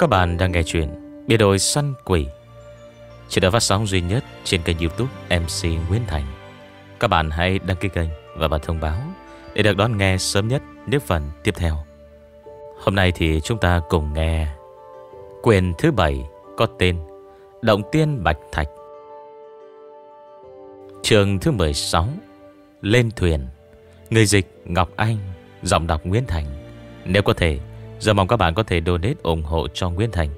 Các bạn đang nghe chuyện Biệt đội săn quỷ Chỉ đã phát sóng duy nhất trên kênh youtube MC Nguyễn Thành Các bạn hãy đăng ký kênh và bật thông báo Để được đón nghe sớm nhất những phần tiếp theo Hôm nay thì chúng ta cùng nghe Quyền thứ bảy có tên Động Tiên Bạch Thạch Trường thứ 16 Lên thuyền Người dịch Ngọc Anh Giọng đọc Nguyễn Thành Nếu có thể Giờ mong các bạn có thể donate ủng hộ cho Nguyễn Thành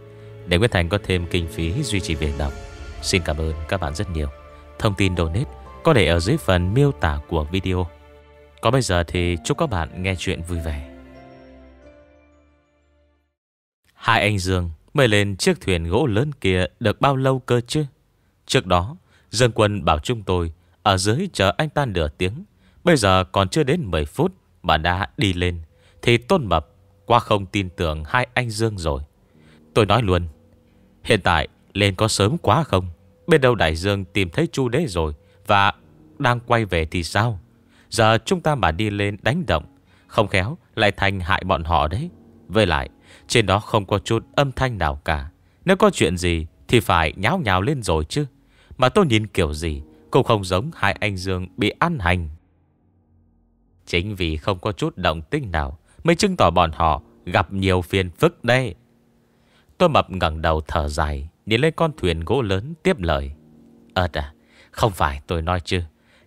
Để Nguyễn Thành có thêm kinh phí duy trì việc đọc Xin cảm ơn các bạn rất nhiều Thông tin donate có để ở dưới phần miêu tả của video Có bây giờ thì chúc các bạn nghe chuyện vui vẻ Hai anh Dương mới lên chiếc thuyền gỗ lớn kia được bao lâu cơ chứ Trước đó Dương Quân bảo chúng tôi Ở dưới chờ anh ta nửa tiếng Bây giờ còn chưa đến 10 phút Mà đã đi lên Thì Tôn Mập Quá không tin tưởng hai anh Dương rồi Tôi nói luôn Hiện tại lên có sớm quá không Bên đâu Đại Dương tìm thấy Chu Đế rồi Và đang quay về thì sao Giờ chúng ta mà đi lên đánh động Không khéo lại thành hại bọn họ đấy Với lại Trên đó không có chút âm thanh nào cả Nếu có chuyện gì Thì phải nháo nhào lên rồi chứ Mà tôi nhìn kiểu gì Cũng không giống hai anh Dương bị ăn hành Chính vì không có chút động tích nào Mới chứng tỏ bọn họ gặp nhiều phiền phức đây Tôi mập ngẩng đầu thở dài Nhìn lên con thuyền gỗ lớn tiếp lời Ơt à Không phải tôi nói chứ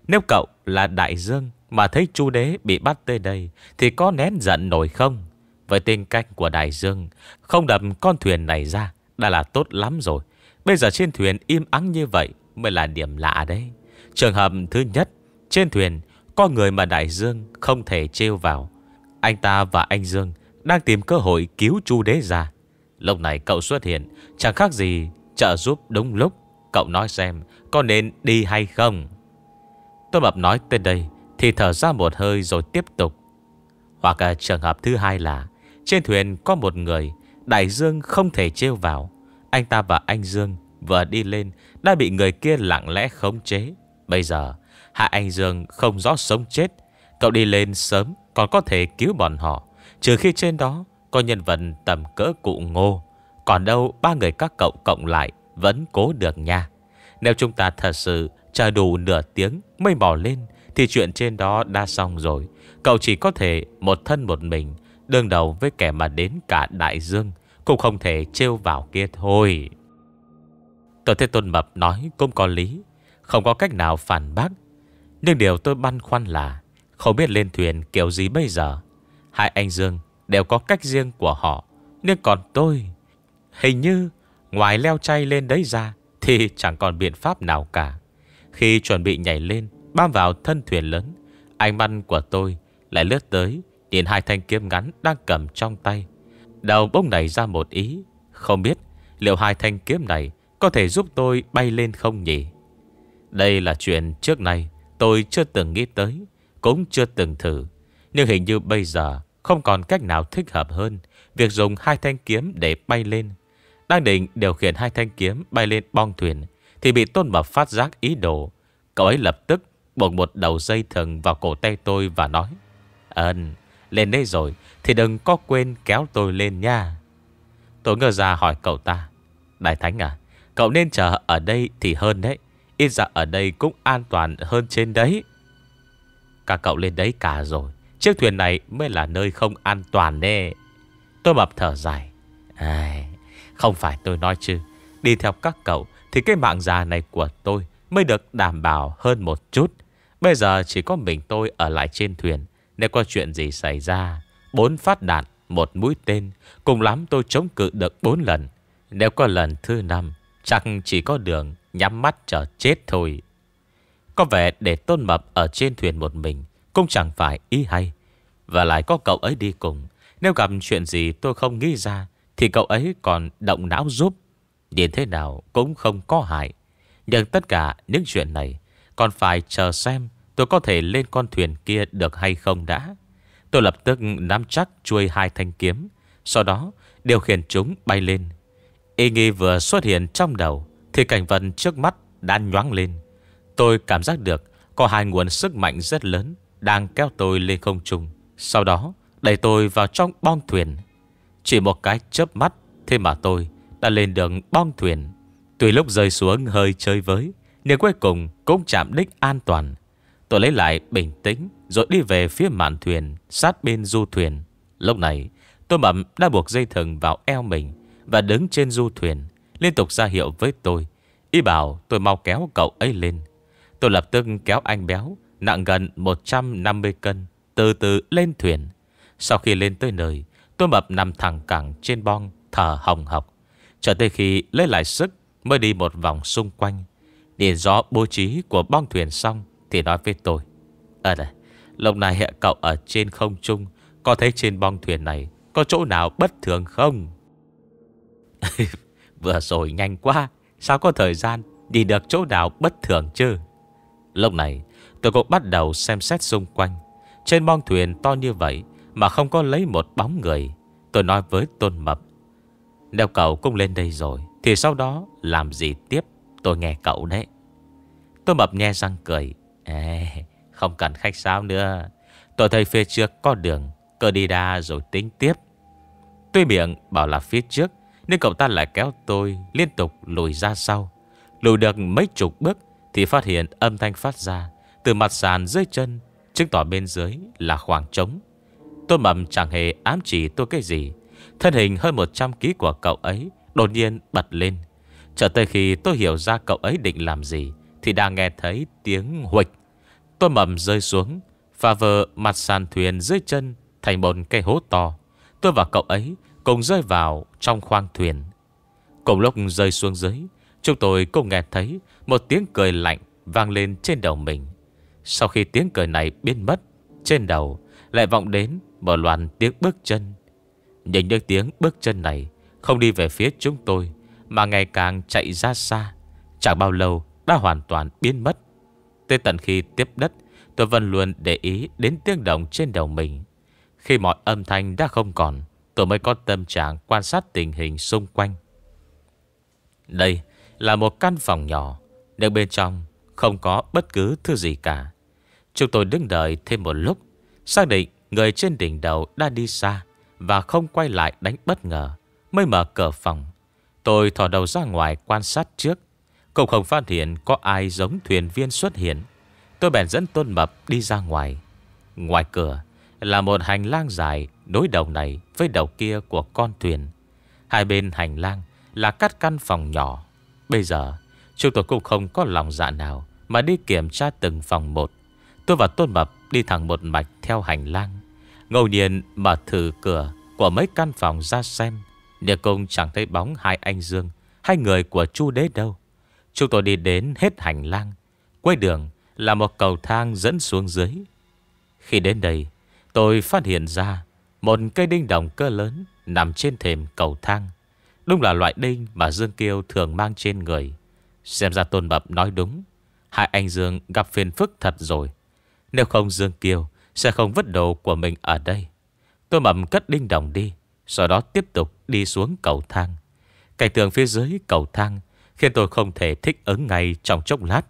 Nếu cậu là đại dương Mà thấy chu đế bị bắt tới đây Thì có nén giận nổi không Với tên cách của đại dương Không đập con thuyền này ra Đã là tốt lắm rồi Bây giờ trên thuyền im ắng như vậy Mới là điểm lạ đấy Trường hợp thứ nhất Trên thuyền có người mà đại dương không thể trêu vào anh ta và anh Dương đang tìm cơ hội cứu chu đế ra. Lúc này cậu xuất hiện, chẳng khác gì trợ giúp đúng lúc. Cậu nói xem có nên đi hay không. Tôi bập nói tới đây thì thở ra một hơi rồi tiếp tục. Hoặc trường hợp thứ hai là trên thuyền có một người Đại Dương không thể trêu vào. Anh ta và anh Dương vừa đi lên đã bị người kia lặng lẽ khống chế. Bây giờ, hạ anh Dương không rõ sống chết. Cậu đi lên sớm còn có thể cứu bọn họ Trừ khi trên đó có nhân vật tầm cỡ cụ ngô Còn đâu ba người các cậu cộng lại vẫn cố được nha Nếu chúng ta thật sự chờ đủ nửa tiếng mới bỏ lên Thì chuyện trên đó đã xong rồi Cậu chỉ có thể một thân một mình Đương đầu với kẻ mà đến cả đại dương Cũng không thể trêu vào kia thôi Tôi thấy Tôn Mập nói cũng có lý Không có cách nào phản bác Nhưng điều tôi băn khoăn là không biết lên thuyền kiểu gì bây giờ Hai anh Dương đều có cách riêng của họ Nhưng còn tôi Hình như ngoài leo chay lên đấy ra Thì chẳng còn biện pháp nào cả Khi chuẩn bị nhảy lên Bám vào thân thuyền lớn Ánh mắt của tôi lại lướt tới Nhìn hai thanh kiếm ngắn đang cầm trong tay Đầu bỗng nảy ra một ý Không biết liệu hai thanh kiếm này Có thể giúp tôi bay lên không nhỉ Đây là chuyện trước nay Tôi chưa từng nghĩ tới cũng chưa từng thử Nhưng hình như bây giờ Không còn cách nào thích hợp hơn Việc dùng hai thanh kiếm để bay lên Đang định điều khiển hai thanh kiếm Bay lên bong thuyền Thì bị Tôn Mập phát giác ý đồ Cậu ấy lập tức buộc một đầu dây thần vào cổ tay tôi và nói Ơn, lên đây rồi Thì đừng có quên kéo tôi lên nha Tôi ngờ ra hỏi cậu ta Đại Thánh à Cậu nên chờ ở đây thì hơn đấy Ít ra ở đây cũng an toàn hơn trên đấy các cậu lên đấy cả rồi Chiếc thuyền này mới là nơi không an toàn nè Tôi mập thở dài Ai, Không phải tôi nói chứ Đi theo các cậu Thì cái mạng già này của tôi Mới được đảm bảo hơn một chút Bây giờ chỉ có mình tôi ở lại trên thuyền Nếu có chuyện gì xảy ra Bốn phát đạn, một mũi tên Cùng lắm tôi chống cự được bốn lần Nếu có lần thứ năm chẳng chỉ có đường nhắm mắt chờ chết thôi có vẻ để tôn mập ở trên thuyền một mình Cũng chẳng phải ý hay Và lại có cậu ấy đi cùng Nếu gặp chuyện gì tôi không nghĩ ra Thì cậu ấy còn động não giúp Nhìn thế nào cũng không có hại Nhưng tất cả những chuyện này Còn phải chờ xem Tôi có thể lên con thuyền kia được hay không đã Tôi lập tức nắm chắc Chuôi hai thanh kiếm Sau đó điều khiển chúng bay lên Ý nghi vừa xuất hiện trong đầu Thì cảnh vật trước mắt đã nhoáng lên Tôi cảm giác được có hai nguồn sức mạnh rất lớn đang kéo tôi lên không trung. Sau đó đẩy tôi vào trong bong thuyền. Chỉ một cái chớp mắt, thế mà tôi đã lên đường bong thuyền. Tuy lúc rơi xuống hơi chơi với, nhưng cuối cùng cũng chạm đích an toàn. Tôi lấy lại bình tĩnh rồi đi về phía mạn thuyền sát bên du thuyền. Lúc này, tôi mậm đã buộc dây thừng vào eo mình và đứng trên du thuyền, liên tục ra hiệu với tôi. ý bảo tôi mau kéo cậu ấy lên. Tôi lập tức kéo anh béo Nặng gần 150 cân Từ từ lên thuyền Sau khi lên tới nơi Tôi mập nằm thẳng cẳng trên bong Thở hồng hộc Cho tới khi lấy lại sức Mới đi một vòng xung quanh Điền rõ bố trí của bong thuyền xong Thì nói với tôi Ở ờ đây Lúc này cậu ở trên không trung Có thấy trên bong thuyền này Có chỗ nào bất thường không Vừa rồi nhanh quá Sao có thời gian Đi được chỗ nào bất thường chứ Lúc này tôi cũng bắt đầu xem xét xung quanh Trên bong thuyền to như vậy Mà không có lấy một bóng người Tôi nói với Tôn Mập Nếu cậu cũng lên đây rồi Thì sau đó làm gì tiếp Tôi nghe cậu đấy Tôn Mập nghe răng cười Ê, Không cần khách sáo nữa Tôi thấy phía trước có đường Cơ đi đa rồi tính tiếp Tuy miệng bảo là phía trước Nhưng cậu ta lại kéo tôi liên tục lùi ra sau Lùi được mấy chục bước thì phát hiện âm thanh phát ra Từ mặt sàn dưới chân Chứng tỏ bên dưới là khoảng trống Tôn mầm chẳng hề ám chỉ tôi cái gì Thân hình hơn 100 ký của cậu ấy Đột nhiên bật lên Trở tới khi tôi hiểu ra cậu ấy định làm gì Thì đang nghe thấy tiếng huịch Tôn mầm rơi xuống và vờ mặt sàn thuyền dưới chân Thành một cây hố to Tôi và cậu ấy cùng rơi vào trong khoang thuyền Cùng lúc rơi xuống dưới Chúng tôi cũng nghe thấy một tiếng cười lạnh vang lên trên đầu mình Sau khi tiếng cười này biến mất Trên đầu lại vọng đến một loàn tiếng bước chân Nhìn những tiếng bước chân này Không đi về phía chúng tôi Mà ngày càng chạy ra xa Chẳng bao lâu đã hoàn toàn biến mất Tới tận khi tiếp đất Tôi vẫn luôn để ý đến tiếng động trên đầu mình Khi mọi âm thanh đã không còn Tôi mới có tâm trạng quan sát tình hình xung quanh Đây là một căn phòng nhỏ nhưng bên trong không có bất cứ thứ gì cả Chúng tôi đứng đợi thêm một lúc Xác định người trên đỉnh đầu đã đi xa Và không quay lại đánh bất ngờ Mới mở cửa phòng Tôi thỏ đầu ra ngoài quan sát trước Cũng không phát hiện có ai giống thuyền viên xuất hiện Tôi bèn dẫn Tôn Mập đi ra ngoài Ngoài cửa là một hành lang dài Đối đầu này với đầu kia của con thuyền Hai bên hành lang là các căn phòng nhỏ Bây giờ Chúng tôi cũng không có lòng dạ nào Mà đi kiểm tra từng phòng một Tôi và Tôn Mập đi thẳng một mạch theo hành lang Ngầu nhiên mở thử cửa Của mấy căn phòng ra xem Địa cung chẳng thấy bóng hai anh Dương Hai người của chu đế đâu Chúng tôi đi đến hết hành lang Quay đường là một cầu thang dẫn xuống dưới Khi đến đây Tôi phát hiện ra Một cây đinh đồng cơ lớn Nằm trên thềm cầu thang Đúng là loại đinh mà Dương Kiêu thường mang trên người Xem ra Tôn Mập nói đúng Hai anh Dương gặp phiền phức thật rồi Nếu không Dương Kiều Sẽ không vứt đồ của mình ở đây Tôn Mập cất đinh đồng đi Sau đó tiếp tục đi xuống cầu thang Cảnh tường phía dưới cầu thang Khiến tôi không thể thích ứng ngay trong chốc lát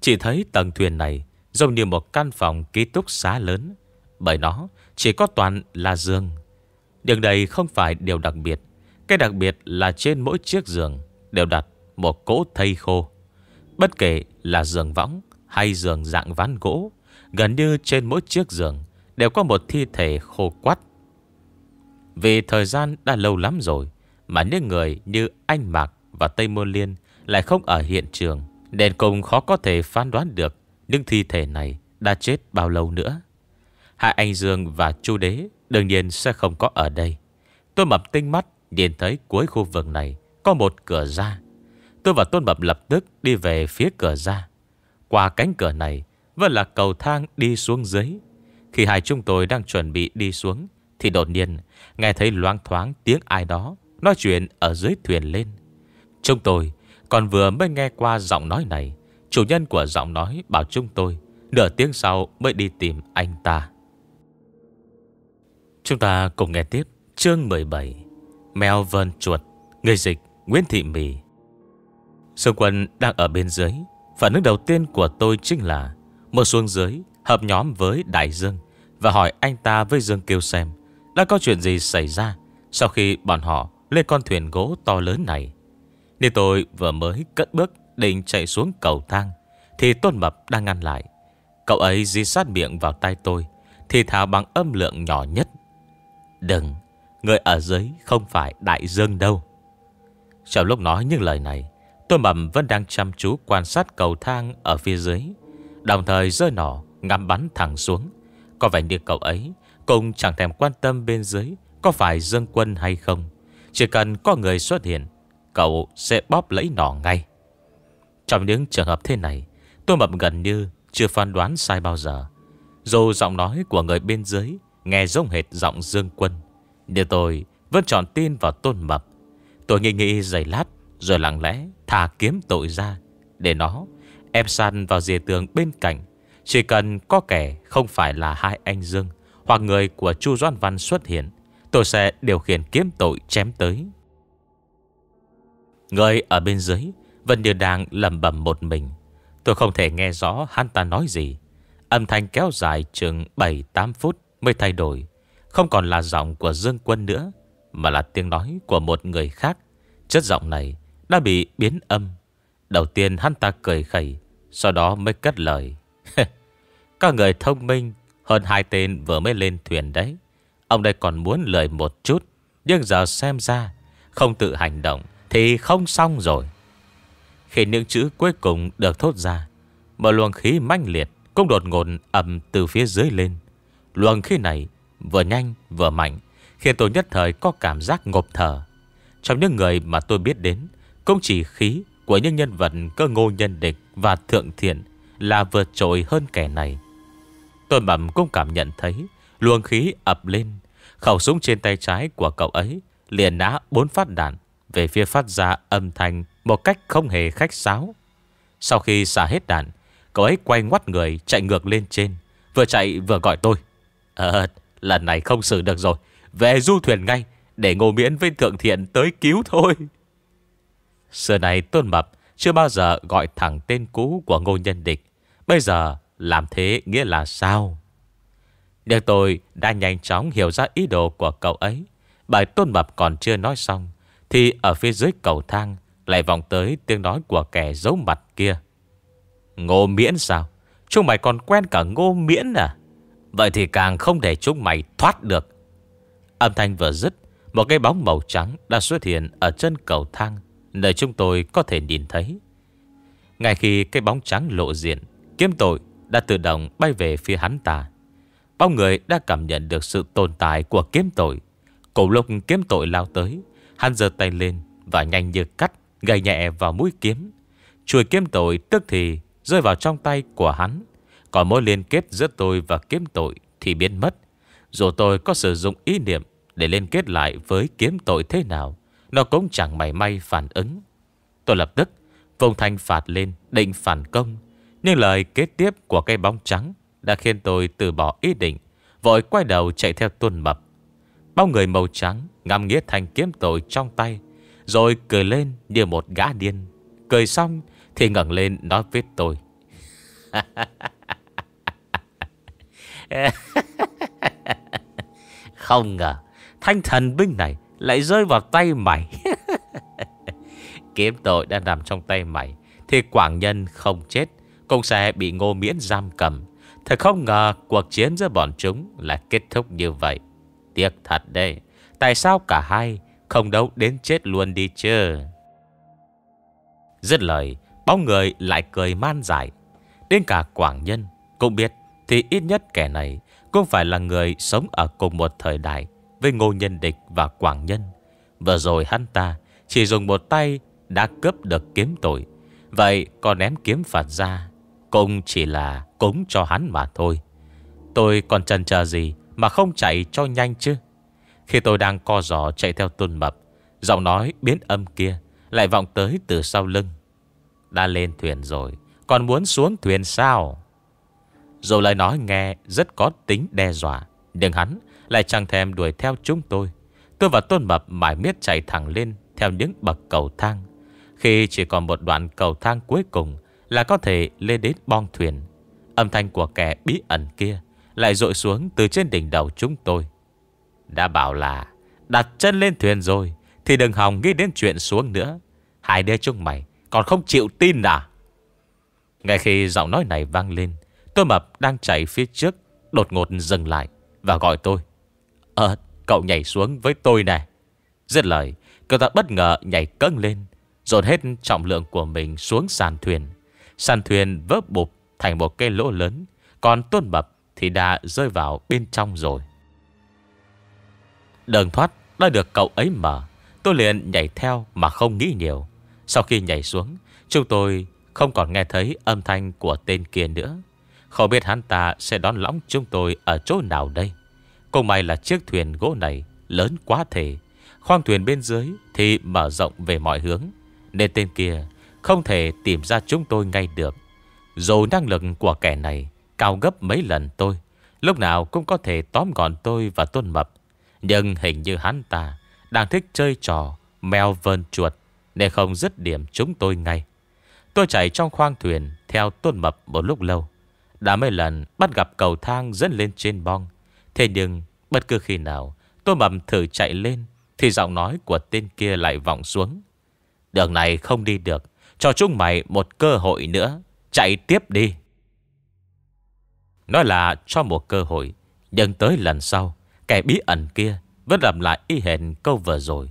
Chỉ thấy tầng thuyền này Giống như một căn phòng ký túc xá lớn Bởi nó chỉ có toàn là giường điều này không phải điều đặc biệt Cái đặc biệt là trên mỗi chiếc giường Đều đặt một cỗ thây khô. Bất kể là giường võng hay giường dạng ván gỗ, gần như trên mỗi chiếc giường đều có một thi thể khô quắt. Vì thời gian đã lâu lắm rồi, mà những người như Anh Mạc và Tây Môn Liên lại không ở hiện trường, nên cùng khó có thể phán đoán được những thi thể này đã chết bao lâu nữa. Hai anh Dương và Chu Đế đương nhiên sẽ không có ở đây. Tôi mập tinh mắt nhìn thấy cuối khu vực này có một cửa ra. Tôi và Tôn bập lập tức đi về phía cửa ra. Qua cánh cửa này vẫn là cầu thang đi xuống dưới. Khi hai chúng tôi đang chuẩn bị đi xuống thì đột nhiên nghe thấy loáng thoáng tiếng ai đó nói chuyện ở dưới thuyền lên. Chúng tôi còn vừa mới nghe qua giọng nói này. Chủ nhân của giọng nói bảo chúng tôi nửa tiếng sau mới đi tìm anh ta. Chúng ta cùng nghe tiếp chương 17 Mèo vơn chuột Người dịch Nguyễn Thị Mì Sương Quân đang ở bên dưới Phản ứng đầu tiên của tôi chính là Mở xuống dưới hợp nhóm với Đại Dương Và hỏi anh ta với Dương Kiêu xem Đã có chuyện gì xảy ra Sau khi bọn họ lên con thuyền gỗ to lớn này Nên tôi vừa mới cất bước Định chạy xuống cầu thang Thì Tôn Mập đang ngăn lại Cậu ấy di sát miệng vào tay tôi Thì thào bằng âm lượng nhỏ nhất Đừng Người ở dưới không phải Đại Dương đâu Trong lúc nói những lời này Tôi mầm vẫn đang chăm chú quan sát cầu thang ở phía dưới Đồng thời rơi nỏ ngắm bắn thẳng xuống Có vẻ như cậu ấy cũng chẳng thèm quan tâm bên dưới Có phải dân quân hay không Chỉ cần có người xuất hiện Cậu sẽ bóp lấy nỏ ngay Trong những trường hợp thế này Tôi mập gần như chưa phán đoán sai bao giờ Dù giọng nói của người bên dưới Nghe giống hệt giọng dương quân điều tôi vẫn chọn tin vào tôn mập Tôi nghĩ nghĩ giày lát rồi lặng lẽ thả kiếm tội ra Để nó ép săn vào dìa tường bên cạnh Chỉ cần có kẻ không phải là hai anh Dương Hoặc người của Chu Doan Văn xuất hiện Tôi sẽ điều khiển kiếm tội chém tới Người ở bên dưới vẫn Điều đang lầm bầm một mình Tôi không thể nghe rõ hắn ta nói gì Âm thanh kéo dài chừng 7-8 phút mới thay đổi Không còn là giọng của Dương Quân nữa Mà là tiếng nói của một người khác Chất giọng này đã bị biến âm. Đầu tiên hắn ta cười khẩy, sau đó mới cất lời. Các người thông minh hơn hai tên vừa mới lên thuyền đấy. Ông đây còn muốn lời một chút, nhưng giờ xem ra không tự hành động thì không xong rồi. Khi những chữ cuối cùng được thốt ra, một luồng khí manh liệt cũng đột ngột ầm từ phía dưới lên. Luồng khí này vừa nhanh vừa mạnh, khiến tôi nhất thời có cảm giác ngộp thở. Trong những người mà tôi biết đến, cũng chỉ khí của những nhân vật cơ ngô nhân địch và thượng thiện là vượt trội hơn kẻ này. Tôn Bẩm cũng cảm nhận thấy luồng khí ập lên. Khẩu súng trên tay trái của cậu ấy liền đã bốn phát đạn về phía phát ra âm thanh một cách không hề khách sáo. Sau khi xả hết đạn, cậu ấy quay ngoắt người chạy ngược lên trên. Vừa chạy vừa gọi tôi. Ờ, à, lần này không xử được rồi. Về du thuyền ngay để ngô miễn với thượng thiện tới cứu thôi. Xưa này Tôn Mập chưa bao giờ gọi thẳng tên cũ của Ngô Nhân Địch. Bây giờ làm thế nghĩa là sao? Nhưng tôi đã nhanh chóng hiểu ra ý đồ của cậu ấy. Bài Tôn Mập còn chưa nói xong. Thì ở phía dưới cầu thang lại vọng tới tiếng nói của kẻ giấu mặt kia. Ngô Miễn sao? Chúng mày còn quen cả Ngô Miễn à? Vậy thì càng không để chúng mày thoát được. Âm thanh vừa dứt, một cái bóng màu trắng đã xuất hiện ở chân cầu thang, Nơi chúng tôi có thể nhìn thấy Ngay khi cái bóng trắng lộ diện Kiếm tội đã tự động bay về phía hắn ta Bao người đã cảm nhận được sự tồn tại của kiếm tội Cổ lục kiếm tội lao tới Hắn giơ tay lên Và nhanh như cắt Gầy nhẹ vào mũi kiếm Chuôi kiếm tội tức thì Rơi vào trong tay của hắn Còn mối liên kết giữa tôi và kiếm tội Thì biến mất Dù tôi có sử dụng ý niệm Để liên kết lại với kiếm tội thế nào nó cũng chẳng mảy may phản ứng Tôi lập tức vùng thanh phạt lên Định phản công Nhưng lời kết tiếp của cây bóng trắng Đã khiến tôi từ bỏ ý định Vội quay đầu chạy theo tuôn mập Bao người màu trắng ngắm nghĩa thanh kiếm tội trong tay Rồi cười lên như một gã điên Cười xong thì ngẩng lên nói với tôi Không ngờ Thanh thần binh này lại rơi vào tay mày Kiếm tội đã nằm trong tay mày Thì Quảng Nhân không chết Cũng sẽ bị ngô miễn giam cầm Thật không ngờ cuộc chiến giữa bọn chúng Là kết thúc như vậy Tiếc thật đây Tại sao cả hai không đấu đến chết luôn đi chứ Dứt lời Bóng người lại cười man dại Đến cả Quảng Nhân Cũng biết thì ít nhất kẻ này Cũng phải là người sống ở cùng một thời đại với Ngô Nhân Địch và Quảng Nhân. Vừa rồi hắn ta chỉ dùng một tay đã cướp được kiếm tội. Vậy còn ném kiếm phạt ra cũng chỉ là cúng cho hắn mà thôi. Tôi còn chần chờ gì mà không chạy cho nhanh chứ. Khi tôi đang co giò chạy theo tuân mập, giọng nói biến âm kia lại vọng tới từ sau lưng. Đã lên thuyền rồi, còn muốn xuống thuyền sao? Dù lời nói nghe rất có tính đe dọa, nhưng hắn lại chẳng thèm đuổi theo chúng tôi Tôi và Tôn Mập mãi miết chạy thẳng lên Theo những bậc cầu thang Khi chỉ còn một đoạn cầu thang cuối cùng Là có thể lên đến bong thuyền Âm thanh của kẻ bí ẩn kia Lại rội xuống từ trên đỉnh đầu chúng tôi Đã bảo là Đặt chân lên thuyền rồi Thì đừng hòng nghĩ đến chuyện xuống nữa Hai đứa chúng mày còn không chịu tin à Ngay khi giọng nói này vang lên Tôi mập đang chạy phía trước Đột ngột dừng lại Và gọi tôi Ờ cậu nhảy xuống với tôi nè Giết lời Cậu ta bất ngờ nhảy cân lên Dồn hết trọng lượng của mình xuống sàn thuyền Sàn thuyền vỡ bụp Thành một cây lỗ lớn Còn tôn bập thì đã rơi vào bên trong rồi Đường thoát đã được cậu ấy mở Tôi liền nhảy theo mà không nghĩ nhiều Sau khi nhảy xuống Chúng tôi không còn nghe thấy âm thanh của tên kia nữa Không biết hắn ta sẽ đón lõng chúng tôi ở chỗ nào đây cũng may là chiếc thuyền gỗ này lớn quá thể. Khoang thuyền bên dưới thì mở rộng về mọi hướng. Nên tên kia không thể tìm ra chúng tôi ngay được. Dù năng lực của kẻ này cao gấp mấy lần tôi. Lúc nào cũng có thể tóm gọn tôi và tôn mập. Nhưng hình như hắn ta đang thích chơi trò mèo vơn chuột. Để không dứt điểm chúng tôi ngay. Tôi chạy trong khoang thuyền theo tôn mập một lúc lâu. Đã mấy lần bắt gặp cầu thang dẫn lên trên bong. Thế nhưng bất cứ khi nào Tôi mầm thử chạy lên Thì giọng nói của tên kia lại vọng xuống Đường này không đi được Cho chúng mày một cơ hội nữa Chạy tiếp đi Nói là cho một cơ hội Nhưng tới lần sau Kẻ bí ẩn kia Vẫn làm lại y hẹn câu vừa rồi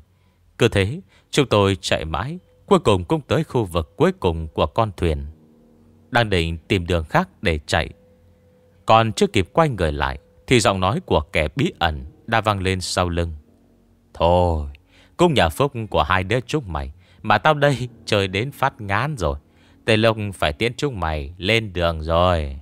Cứ thế chúng tôi chạy mãi Cuối cùng cũng tới khu vực cuối cùng của con thuyền Đang định tìm đường khác để chạy Còn chưa kịp quay người lại thì giọng nói của kẻ bí ẩn Đã vang lên sau lưng Thôi Cung nhà phúc của hai đứa chúc mày Mà tao đây trời đến phát ngán rồi Tề Lộc phải tiến chúc mày lên đường rồi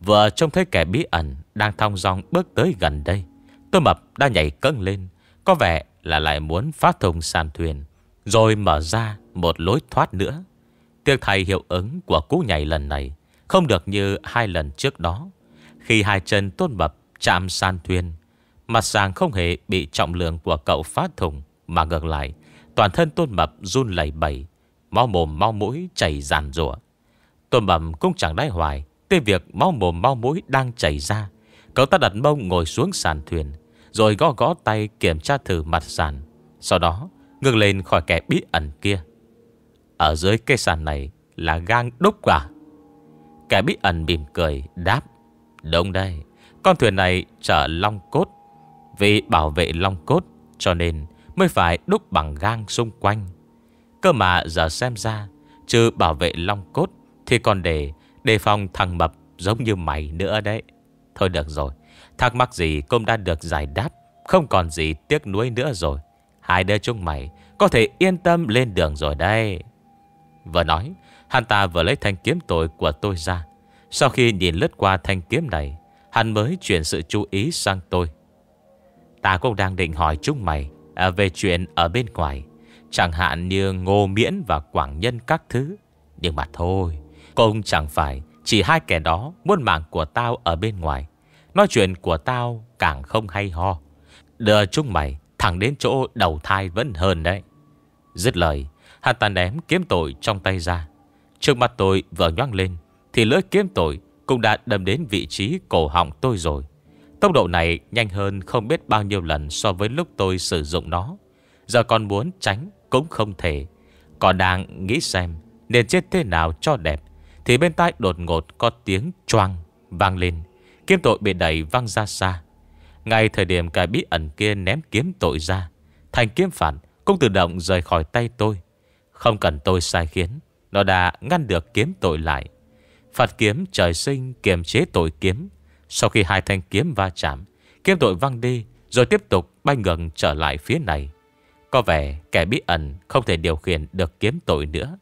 Vừa trông thấy kẻ bí ẩn Đang thong dong bước tới gần đây Tôi mập đã nhảy cân lên Có vẻ là lại muốn phát thùng sàn thuyền Rồi mở ra một lối thoát nữa Tiếc thầy hiệu ứng của cú nhảy lần này Không được như hai lần trước đó khi hai chân tôn bập chạm san thuyền, Mặt sàng không hề bị trọng lượng của cậu phá thùng Mà ngược lại Toàn thân tôn bập run lẩy bẩy Máu mồm máu mũi chảy ràn rụa. Tôn bập cũng chẳng đai hoài tuy việc máu mồm máu mũi đang chảy ra Cậu ta đặt mông ngồi xuống sàn thuyền Rồi gõ gõ tay kiểm tra thử mặt sàn Sau đó ngược lên khỏi kẻ bí ẩn kia Ở dưới cây sàn này Là gang đúc quả à? Kẻ bí ẩn mỉm cười đáp Đúng đây Con thuyền này chở long cốt Vì bảo vệ long cốt Cho nên mới phải đúc bằng gang xung quanh Cơ mà giờ xem ra Trừ bảo vệ long cốt Thì còn để đề phòng thằng mập Giống như mày nữa đấy Thôi được rồi Thắc mắc gì cũng đã được giải đáp Không còn gì tiếc nuối nữa rồi Hai đứa chúng mày Có thể yên tâm lên đường rồi đây Vừa nói Hắn ta vừa lấy thanh kiếm tội của tôi ra sau khi nhìn lướt qua thanh kiếm này Hắn mới chuyển sự chú ý sang tôi Ta cũng đang định hỏi chúng mày à, Về chuyện ở bên ngoài Chẳng hạn như Ngô Miễn và Quảng Nhân các thứ Nhưng mà thôi Cũng chẳng phải Chỉ hai kẻ đó muốn mạng của tao ở bên ngoài Nói chuyện của tao càng không hay ho Đưa chúng mày thẳng đến chỗ đầu thai vẫn hơn đấy Dứt lời Hắn ta ném kiếm tội trong tay ra Trước mặt tôi vừa nhoang lên thì lưỡi kiếm tội cũng đã đâm đến vị trí cổ họng tôi rồi Tốc độ này nhanh hơn không biết bao nhiêu lần so với lúc tôi sử dụng nó Giờ còn muốn tránh cũng không thể Còn đang nghĩ xem nên chết thế nào cho đẹp Thì bên tai đột ngột có tiếng choang vang lên Kiếm tội bị đẩy văng ra xa Ngay thời điểm cái bí ẩn kia ném kiếm tội ra Thành kiếm phản cũng tự động rời khỏi tay tôi Không cần tôi sai khiến Nó đã ngăn được kiếm tội lại Phạt kiếm trời sinh kiềm chế tội kiếm Sau khi hai thanh kiếm va chạm Kiếm tội văng đi Rồi tiếp tục bay ngừng trở lại phía này Có vẻ kẻ bí ẩn Không thể điều khiển được kiếm tội nữa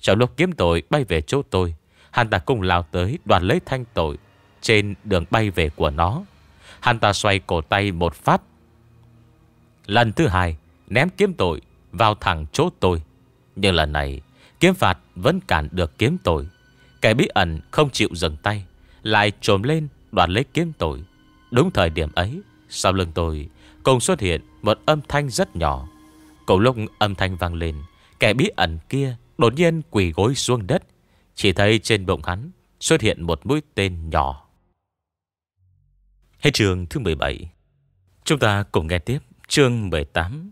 Trong lúc kiếm tội bay về chỗ tôi Hắn ta cùng lao tới đoàn lấy thanh tội Trên đường bay về của nó Hắn ta xoay cổ tay một phát Lần thứ hai Ném kiếm tội vào thẳng chỗ tôi Nhưng lần này Kiếm phạt vẫn cản được kiếm tội Kẻ bí ẩn không chịu dừng tay Lại trồm lên đoạt lấy kiếm tội Đúng thời điểm ấy Sau lưng tôi cùng xuất hiện Một âm thanh rất nhỏ Cầu lúc âm thanh vang lên Kẻ bí ẩn kia đột nhiên quỳ gối xuống đất Chỉ thấy trên bụng hắn Xuất hiện một mũi tên nhỏ Hết trường thứ 17 Chúng ta cùng nghe tiếp chương 18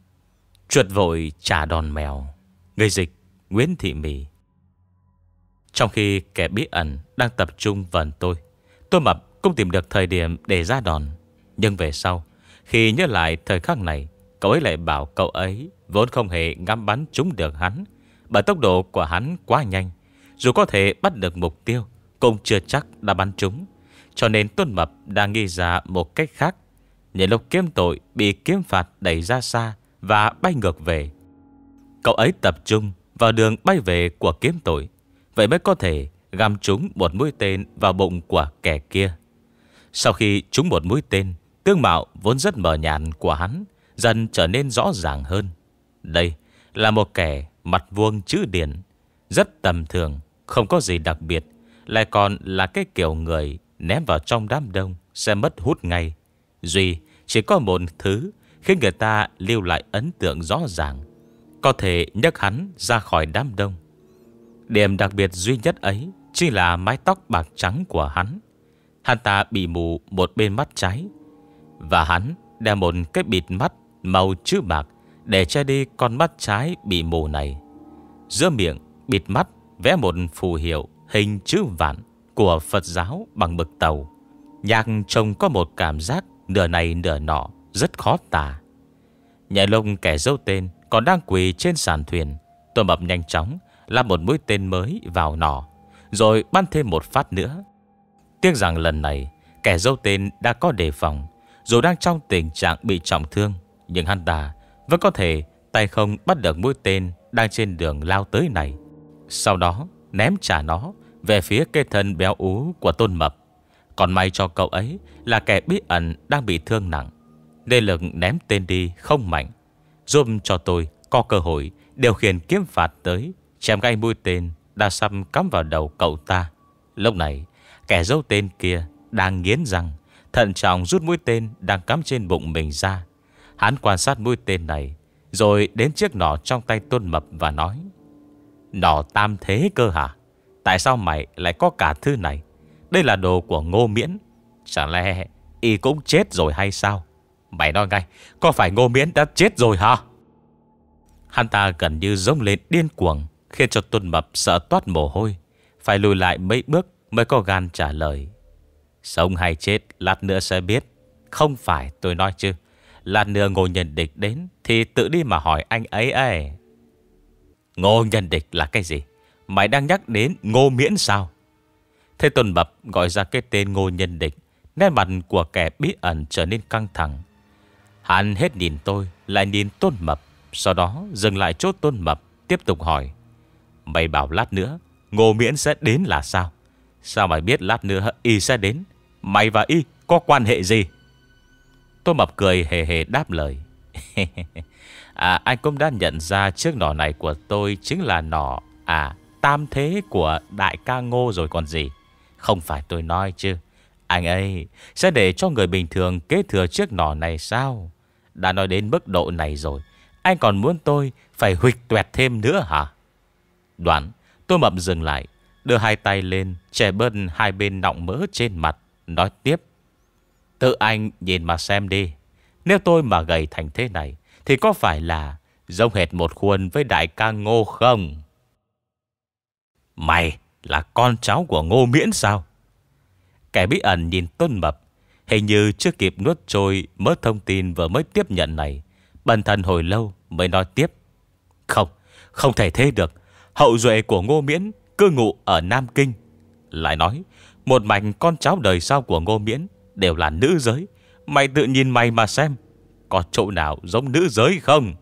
Chuột vội trả đòn mèo Người dịch Nguyễn Thị Mì trong khi kẻ bí ẩn đang tập trung vần tôi Tôi mập cũng tìm được thời điểm để ra đòn Nhưng về sau Khi nhớ lại thời khắc này Cậu ấy lại bảo cậu ấy Vốn không hề ngắm bắn trúng được hắn Bởi tốc độ của hắn quá nhanh Dù có thể bắt được mục tiêu Cũng chưa chắc đã bắn trúng Cho nên Tuân Mập đang nghĩ ra một cách khác Nhìn lúc kiếm tội Bị kiếm phạt đẩy ra xa Và bay ngược về Cậu ấy tập trung vào đường bay về của kiếm tội Vậy mới có thể găm trúng một mũi tên vào bụng của kẻ kia. Sau khi trúng một mũi tên, tương mạo vốn rất mờ nhạt của hắn dần trở nên rõ ràng hơn. Đây là một kẻ mặt vuông chữ điển, rất tầm thường, không có gì đặc biệt, lại còn là cái kiểu người ném vào trong đám đông sẽ mất hút ngay. Duy chỉ có một thứ khiến người ta lưu lại ấn tượng rõ ràng, có thể nhấc hắn ra khỏi đám đông. Điểm đặc biệt duy nhất ấy Chính là mái tóc bạc trắng của hắn Hắn ta bị mù một bên mắt trái Và hắn đeo một cái bịt mắt Màu chữ bạc Để che đi con mắt trái bị mù này Giữa miệng bịt mắt Vẽ một phù hiệu hình chữ vạn Của Phật giáo bằng bực tàu Nhạc trông có một cảm giác Nửa này nửa nọ Rất khó tả Nhà lông kẻ dâu tên Còn đang quỳ trên sàn thuyền Tôi mập nhanh chóng là một mũi tên mới vào nỏ Rồi bắn thêm một phát nữa Tiếc rằng lần này Kẻ dâu tên đã có đề phòng Dù đang trong tình trạng bị trọng thương Nhưng hắn ta vẫn có thể Tay không bắt được mũi tên Đang trên đường lao tới này Sau đó ném trả nó Về phía cây thân béo ú của tôn mập Còn may cho cậu ấy Là kẻ bí ẩn đang bị thương nặng Nên lực ném tên đi không mạnh Giúp cho tôi có cơ hội Điều khiển kiếm phạt tới chém gai mũi tên Đã sắp cắm vào đầu cậu ta Lúc này kẻ giấu tên kia Đang nghiến răng Thận trọng rút mũi tên đang cắm trên bụng mình ra Hắn quan sát mũi tên này Rồi đến chiếc nỏ trong tay Tôn Mập và nói Nỏ tam thế cơ hả Tại sao mày lại có cả thứ này Đây là đồ của Ngô Miễn Chẳng lẽ y cũng chết rồi hay sao Mày nói ngay Có phải Ngô Miễn đã chết rồi hả Hắn ta gần như rông lên điên cuồng Khiến cho tôn Mập sợ toát mồ hôi Phải lùi lại mấy bước mới có gan trả lời Sống hay chết Lát nữa sẽ biết Không phải tôi nói chứ Lát nữa ngồi nhân địch đến Thì tự đi mà hỏi anh ấy ấy Ngô nhân địch là cái gì Mày đang nhắc đến ngô miễn sao Thế tôn Bập gọi ra cái tên ngô nhân địch Nét mặt của kẻ bí ẩn trở nên căng thẳng Hắn hết nhìn tôi Lại nhìn Tôn Mập Sau đó dừng lại chỗ Tôn Mập Tiếp tục hỏi Mày bảo lát nữa Ngô Miễn sẽ đến là sao Sao mày biết lát nữa y sẽ đến Mày và y có quan hệ gì Tôi mập cười hề hề đáp lời À anh cũng đã nhận ra chiếc nỏ này của tôi Chính là nỏ À tam thế của đại ca ngô rồi còn gì Không phải tôi nói chứ Anh ấy sẽ để cho người bình thường kế thừa chiếc nỏ này sao Đã nói đến mức độ này rồi Anh còn muốn tôi phải huyệt tuẹt thêm nữa hả đoạn, tôi mập dừng lại, đưa hai tay lên, trẻ bớt hai bên nọng mỡ trên mặt, nói tiếp. Tự anh nhìn mà xem đi, nếu tôi mà gầy thành thế này, thì có phải là giống hệt một khuôn với đại ca Ngô không? Mày là con cháu của Ngô Miễn sao? Kẻ bí ẩn nhìn Tôn Mập, hình như chưa kịp nuốt trôi mớ thông tin vừa mới tiếp nhận này. Bần thần hồi lâu mới nói tiếp. Không, không thể thế được hậu duệ của Ngô Miễn cư ngụ ở Nam Kinh. Lại nói, một mảnh con cháu đời sau của Ngô Miễn đều là nữ giới. Mày tự nhìn mày mà xem, có chỗ nào giống nữ giới không?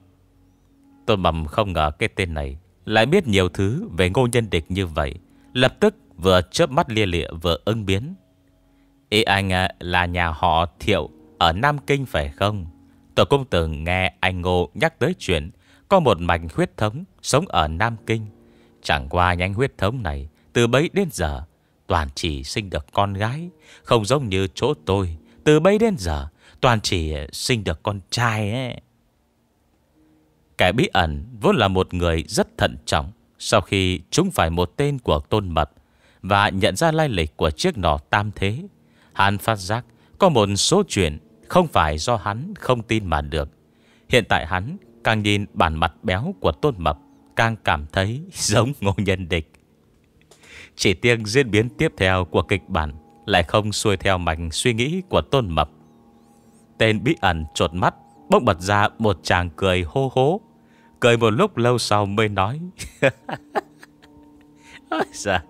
Tôi mầm không ngờ cái tên này lại biết nhiều thứ về ngô nhân địch như vậy. Lập tức vừa chớp mắt lia lịa vừa ưng biến. Ý anh à, là nhà họ Thiệu ở Nam Kinh phải không? Tôi cũng từng nghe anh Ngô nhắc tới chuyện có một mảnh huyết thống sống ở Nam Kinh. Chẳng qua nhánh huyết thống này Từ bấy đến giờ Toàn chỉ sinh được con gái Không giống như chỗ tôi Từ bấy đến giờ Toàn chỉ sinh được con trai ấy Kẻ bí ẩn vốn là một người rất thận trọng Sau khi chúng phải một tên của tôn mật Và nhận ra lai lịch của chiếc nỏ tam thế hàn phát giác có một số chuyện Không phải do hắn không tin mà được Hiện tại hắn càng nhìn bản mặt béo của tôn mập càng cảm thấy giống ngô nhân địch. Chỉ tiếc diễn biến tiếp theo của kịch bản lại không xuôi theo mạch suy nghĩ của tôn mập. Tên bí ẩn trột mắt, bỗng bật ra một chàng cười hô hố. Cười một lúc lâu sau mới nói. Ôi dạ,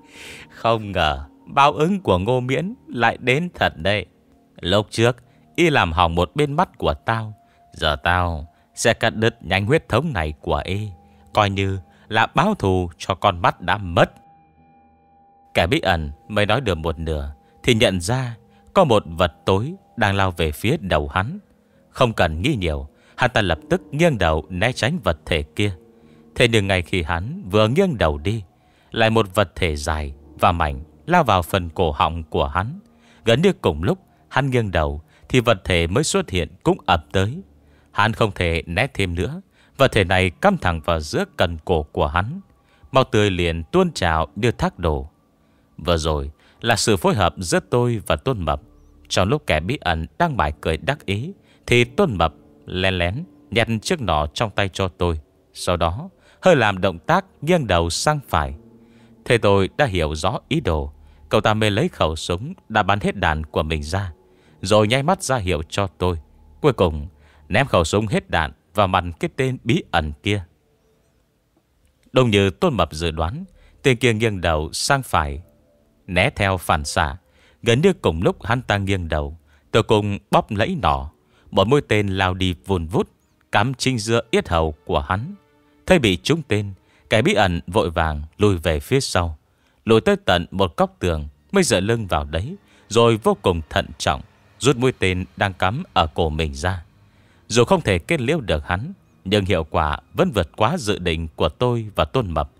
không ngờ bao ứng của ngô miễn lại đến thật đây. Lúc trước, y làm hỏng một bên mắt của tao. Giờ tao sẽ cắt đứt nhanh huyết thống này của y. Coi như là báo thù cho con mắt đã mất Kẻ bí ẩn mới nói được một nửa Thì nhận ra có một vật tối đang lao về phía đầu hắn Không cần nghi nhiều Hắn ta lập tức nghiêng đầu né tránh vật thể kia Thế nhưng ngay khi hắn vừa nghiêng đầu đi Lại một vật thể dài và mảnh lao vào phần cổ họng của hắn Gần như cùng lúc hắn nghiêng đầu Thì vật thể mới xuất hiện cũng ập tới Hắn không thể né thêm nữa và thể này cắm thẳng vào giữa cần cổ của hắn Màu tươi liền tuôn trào như thác đổ Vừa rồi là sự phối hợp giữa tôi và Tôn Mập Trong lúc kẻ bí ẩn đang bài cười đắc ý Thì Tôn Mập lén lén nhặt chiếc nỏ trong tay cho tôi Sau đó hơi làm động tác nghiêng đầu sang phải Thế tôi đã hiểu rõ ý đồ Cậu ta mê lấy khẩu súng Đã bắn hết đạn của mình ra Rồi nháy mắt ra hiệu cho tôi Cuối cùng ném khẩu súng hết đạn và mặt cái tên bí ẩn kia Đông như Tôn Mập dự đoán Tên kia nghiêng đầu sang phải Né theo phản xạ Gần như cùng lúc hắn ta nghiêng đầu Tôi cùng bóp lẫy nỏ Một mũi tên lao đi vùn vút Cắm trinh giữa yết hầu của hắn Thay bị trúng tên Cái bí ẩn vội vàng lùi về phía sau Lùi tới tận một góc tường Mới dựa lưng vào đấy Rồi vô cùng thận trọng Rút mũi tên đang cắm ở cổ mình ra dù không thể kết liễu được hắn Nhưng hiệu quả vẫn vượt quá dự định Của tôi và Tôn Mập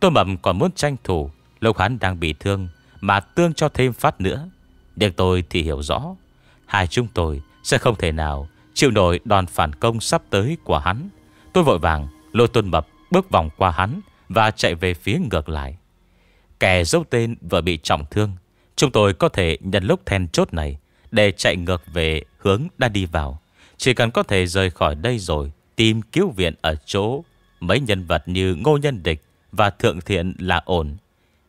Tôn Mập còn muốn tranh thủ Lúc hắn đang bị thương Mà tương cho thêm phát nữa Nhưng tôi thì hiểu rõ Hai chúng tôi sẽ không thể nào Chịu nổi đòn phản công sắp tới của hắn Tôi vội vàng lôi Tôn Mập bước vòng qua hắn Và chạy về phía ngược lại Kẻ dấu tên vừa bị trọng thương Chúng tôi có thể nhận lúc then chốt này Để chạy ngược về hướng đã đi vào chỉ cần có thể rời khỏi đây rồi Tìm cứu viện ở chỗ Mấy nhân vật như Ngô Nhân Địch Và Thượng Thiện là ổn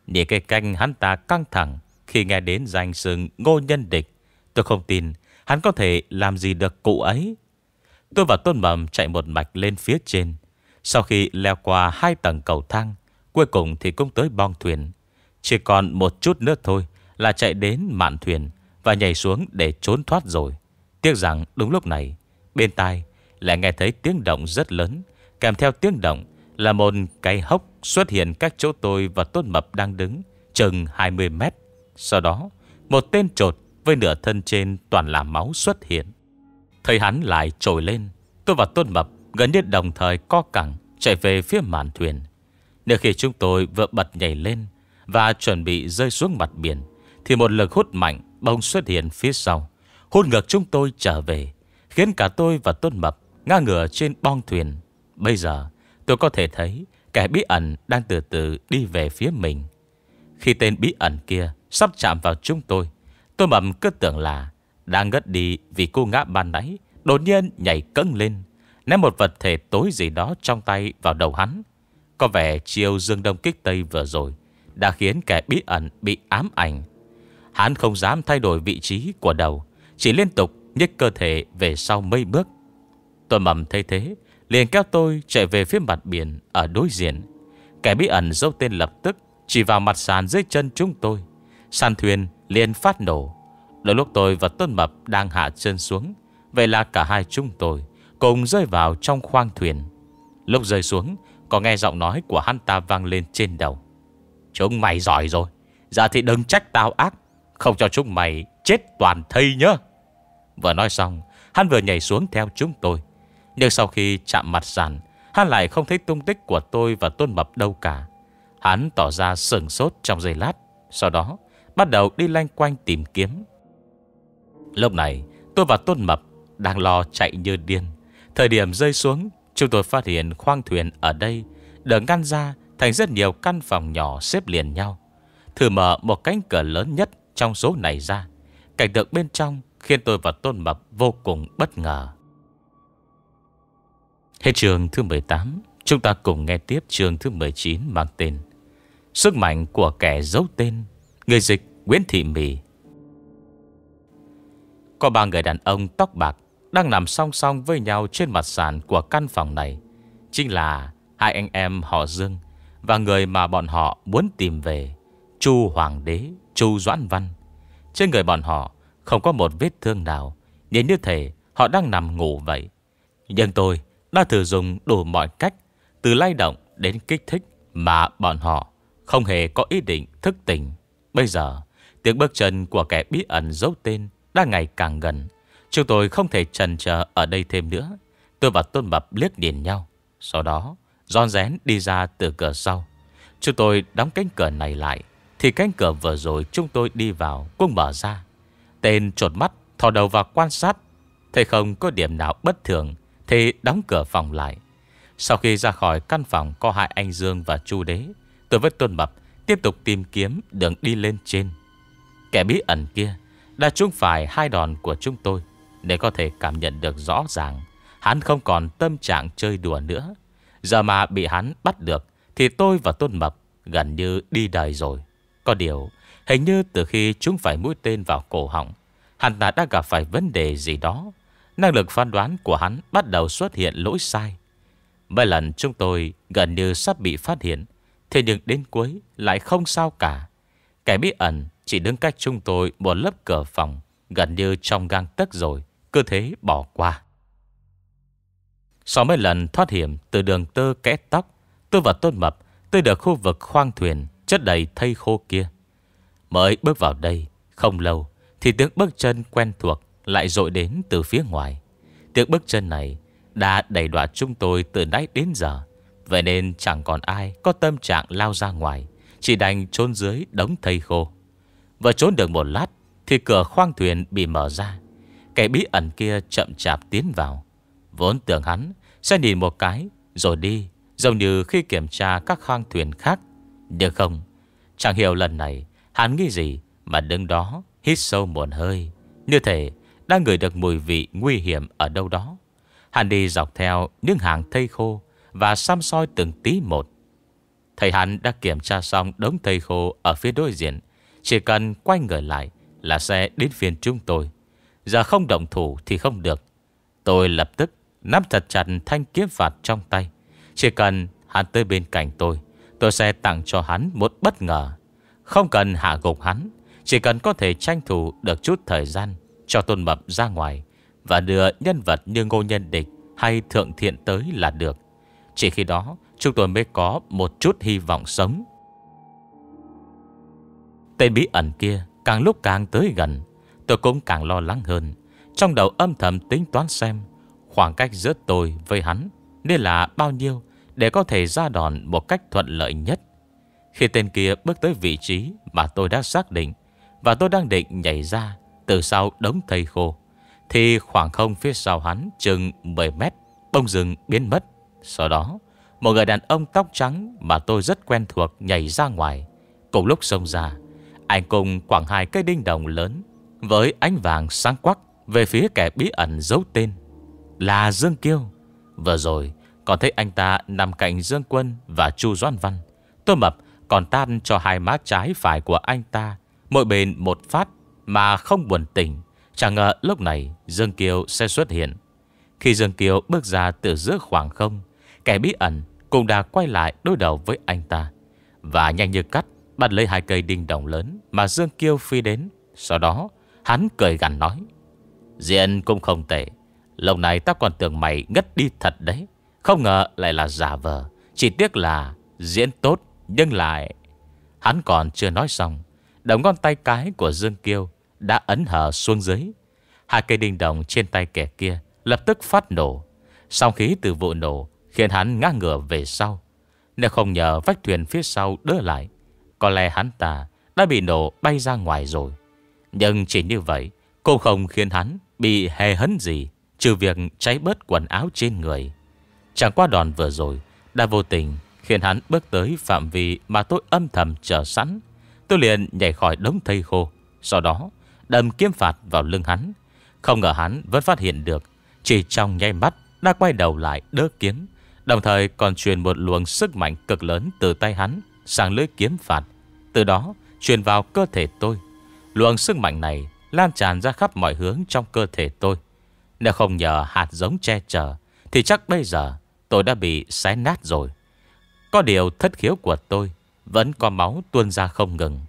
Nhìn cái canh hắn ta căng thẳng Khi nghe đến danh sừng Ngô Nhân Địch Tôi không tin hắn có thể làm gì được cụ ấy Tôi và Tôn Mầm chạy một mạch lên phía trên Sau khi leo qua hai tầng cầu thang Cuối cùng thì cũng tới bong thuyền Chỉ còn một chút nữa thôi Là chạy đến mạn thuyền Và nhảy xuống để trốn thoát rồi Tiếc rằng đúng lúc này Bên tai lại nghe thấy tiếng động rất lớn Kèm theo tiếng động là một cái hốc xuất hiện các chỗ tôi và Tôn Mập đang đứng chừng 20 mét. Sau đó, một tên trột với nửa thân trên toàn là máu xuất hiện. Thấy hắn lại trồi lên, tôi và Tôn Mập gần như đồng thời co cẳng chạy về phía màn thuyền. Nếu khi chúng tôi vừa bật nhảy lên và chuẩn bị rơi xuống mặt biển, thì một lực hút mạnh bông xuất hiện phía sau, hút ngược chúng tôi trở về. Khiến cả tôi và Tôn Mập ngã ngửa trên bong thuyền Bây giờ tôi có thể thấy Kẻ bí ẩn đang từ từ đi về phía mình Khi tên bí ẩn kia Sắp chạm vào chúng tôi Tôn Mập cứ tưởng là Đang ngất đi vì cô ngã ban nãy Đột nhiên nhảy cẫng lên Ném một vật thể tối gì đó trong tay vào đầu hắn Có vẻ chiều dương đông kích tây vừa rồi Đã khiến kẻ bí ẩn bị ám ảnh Hắn không dám thay đổi vị trí của đầu Chỉ liên tục nhích cơ thể về sau mấy bước Tôi mầm thấy thế Liền kéo tôi chạy về phía mặt biển Ở đối diện Kẻ bí ẩn dâu tên lập tức Chỉ vào mặt sàn dưới chân chúng tôi Sàn thuyền liền phát nổ Đôi lúc tôi và Tôn Mập đang hạ chân xuống Vậy là cả hai chúng tôi Cùng rơi vào trong khoang thuyền Lúc rơi xuống Có nghe giọng nói của hắn ta vang lên trên đầu Chúng mày giỏi rồi Giờ dạ thì đừng trách tao ác Không cho chúng mày chết toàn thây nhá Vừa nói xong Hắn vừa nhảy xuống theo chúng tôi Nhưng sau khi chạm mặt sàn Hắn lại không thấy tung tích của tôi và Tôn Mập đâu cả Hắn tỏ ra sừng sốt trong giây lát Sau đó Bắt đầu đi lanh quanh tìm kiếm Lúc này Tôi và Tôn Mập Đang lo chạy như điên Thời điểm rơi xuống Chúng tôi phát hiện khoang thuyền ở đây Được ngăn ra thành rất nhiều căn phòng nhỏ xếp liền nhau Thử mở một cánh cửa lớn nhất trong số này ra Cảnh tượng bên trong Khiến tôi và Tôn Mập vô cùng bất ngờ Hết trường thứ 18 Chúng ta cùng nghe tiếp trường thứ 19 mang tên Sức mạnh của kẻ giấu tên Người dịch Nguyễn Thị Mì Có ba người đàn ông tóc bạc Đang nằm song song với nhau trên mặt sàn của căn phòng này Chính là hai anh em họ Dương Và người mà bọn họ muốn tìm về Chu Hoàng đế, Chu Doãn Văn Trên người bọn họ không có một vết thương nào Nhìn như thể họ đang nằm ngủ vậy Nhưng tôi đã thử dùng đủ mọi cách Từ lay động đến kích thích Mà bọn họ không hề có ý định thức tỉnh Bây giờ Tiếng bước chân của kẻ bí ẩn giấu tên đang ngày càng gần Chúng tôi không thể trần chờ ở đây thêm nữa Tôi và Tôn bập liếc nhìn nhau Sau đó Giòn rén đi ra từ cửa sau Chúng tôi đóng cánh cửa này lại Thì cánh cửa vừa rồi chúng tôi đi vào Cũng mở ra Tên trột mắt thò đầu vào quan sát Thấy không có điểm nào bất thường Thì đóng cửa phòng lại Sau khi ra khỏi căn phòng Có hai anh Dương và Chu Đế Tôi với Tôn bập tiếp tục tìm kiếm Đường đi lên trên Kẻ bí ẩn kia đã trúng phải hai đòn của chúng tôi Để có thể cảm nhận được rõ ràng Hắn không còn tâm trạng chơi đùa nữa Giờ mà bị hắn bắt được Thì tôi và Tôn Mập gần như đi đời rồi Có điều Hình như từ khi chúng phải mũi tên vào cổ họng Hắn ta đã gặp phải vấn đề gì đó Năng lực phán đoán của hắn bắt đầu xuất hiện lỗi sai Mấy lần chúng tôi gần như sắp bị phát hiện Thế nhưng đến cuối lại không sao cả Kẻ bí ẩn chỉ đứng cách chúng tôi một lớp cửa phòng Gần như trong gang tấc rồi Cứ thế bỏ qua Sau mấy lần thoát hiểm từ đường tơ kẽ tóc Tôi và Tôn Mập Tôi được khu vực khoang thuyền chất đầy thây khô kia Mới bước vào đây Không lâu Thì tiếng bước chân quen thuộc Lại dội đến từ phía ngoài Tiếng bước chân này Đã đẩy đoạt chúng tôi từ nãy đến giờ Vậy nên chẳng còn ai Có tâm trạng lao ra ngoài Chỉ đành trốn dưới đống thây khô Và trốn được một lát Thì cửa khoang thuyền bị mở ra Kẻ bí ẩn kia chậm chạp tiến vào Vốn tưởng hắn sẽ nhìn một cái Rồi đi Giống như khi kiểm tra các khoang thuyền khác Nhưng không Chẳng hiểu lần này Hắn nghĩ gì mà đứng đó hít sâu một hơi. Như thể đang ngửi được mùi vị nguy hiểm ở đâu đó. Hắn đi dọc theo những hàng thây khô và xăm soi từng tí một. Thầy hắn đã kiểm tra xong đống thây khô ở phía đối diện. Chỉ cần quay người lại là sẽ đến phiên chúng tôi. Giờ không động thủ thì không được. Tôi lập tức nắm thật chặt thanh kiếm phạt trong tay. Chỉ cần hắn tới bên cạnh tôi, tôi sẽ tặng cho hắn một bất ngờ. Không cần hạ gục hắn Chỉ cần có thể tranh thủ được chút thời gian Cho Tôn Mập ra ngoài Và đưa nhân vật như Ngô Nhân Địch Hay Thượng Thiện tới là được Chỉ khi đó chúng tôi mới có Một chút hy vọng sống Tên bí ẩn kia càng lúc càng tới gần Tôi cũng càng lo lắng hơn Trong đầu âm thầm tính toán xem Khoảng cách giữa tôi với hắn Nên là bao nhiêu Để có thể ra đòn một cách thuận lợi nhất khi tên kia bước tới vị trí mà tôi đã xác định Và tôi đang định nhảy ra từ sau đống thây khô Thì khoảng không phía sau hắn chừng 10 mét Bông rừng biến mất Sau đó Một người đàn ông tóc trắng mà tôi rất quen thuộc nhảy ra ngoài Cùng lúc xông ra Anh cùng khoảng hai cây đinh đồng lớn Với ánh vàng sáng quắc Về phía kẻ bí ẩn giấu tên Là Dương Kiêu Vừa rồi còn thấy anh ta nằm cạnh Dương Quân và Chu Doan Văn Tôi mập còn tan cho hai má trái phải của anh ta Mỗi bên một phát Mà không buồn tỉnh Chẳng ngờ lúc này Dương Kiều sẽ xuất hiện Khi Dương Kiều bước ra từ giữa khoảng không Kẻ bí ẩn cũng đã quay lại đối đầu với anh ta Và nhanh như cắt Bắt lấy hai cây đinh đồng lớn Mà Dương Kiều phi đến Sau đó hắn cười gằn nói Diện cũng không tệ Lâu này ta còn tưởng mày ngất đi thật đấy Không ngờ lại là giả vờ Chỉ tiếc là diễn tốt nhưng lại Hắn còn chưa nói xong Đầu ngón tay cái của Dương Kiêu Đã ấn hở xuống dưới Hai cây đinh đồng trên tay kẻ kia Lập tức phát nổ Sau khí từ vụ nổ Khiến hắn ngã ngửa về sau Nếu không nhờ vách thuyền phía sau đỡ lại Có lẽ hắn ta đã bị nổ bay ra ngoài rồi Nhưng chỉ như vậy cô không khiến hắn bị hề hấn gì Trừ việc cháy bớt quần áo trên người Chẳng qua đòn vừa rồi Đã vô tình Khiến hắn bước tới phạm vi mà tôi âm thầm chờ sẵn Tôi liền nhảy khỏi đống thây khô Sau đó đâm kiếm phạt vào lưng hắn Không ngờ hắn vẫn phát hiện được Chỉ trong nháy mắt đã quay đầu lại đỡ kiếm Đồng thời còn truyền một luồng sức mạnh cực lớn từ tay hắn sang lưỡi kiếm phạt Từ đó truyền vào cơ thể tôi Luồng sức mạnh này lan tràn ra khắp mọi hướng trong cơ thể tôi Nếu không nhờ hạt giống che chở Thì chắc bây giờ tôi đã bị xé nát rồi có điều thất khiếu của tôi Vẫn có máu tuôn ra không ngừng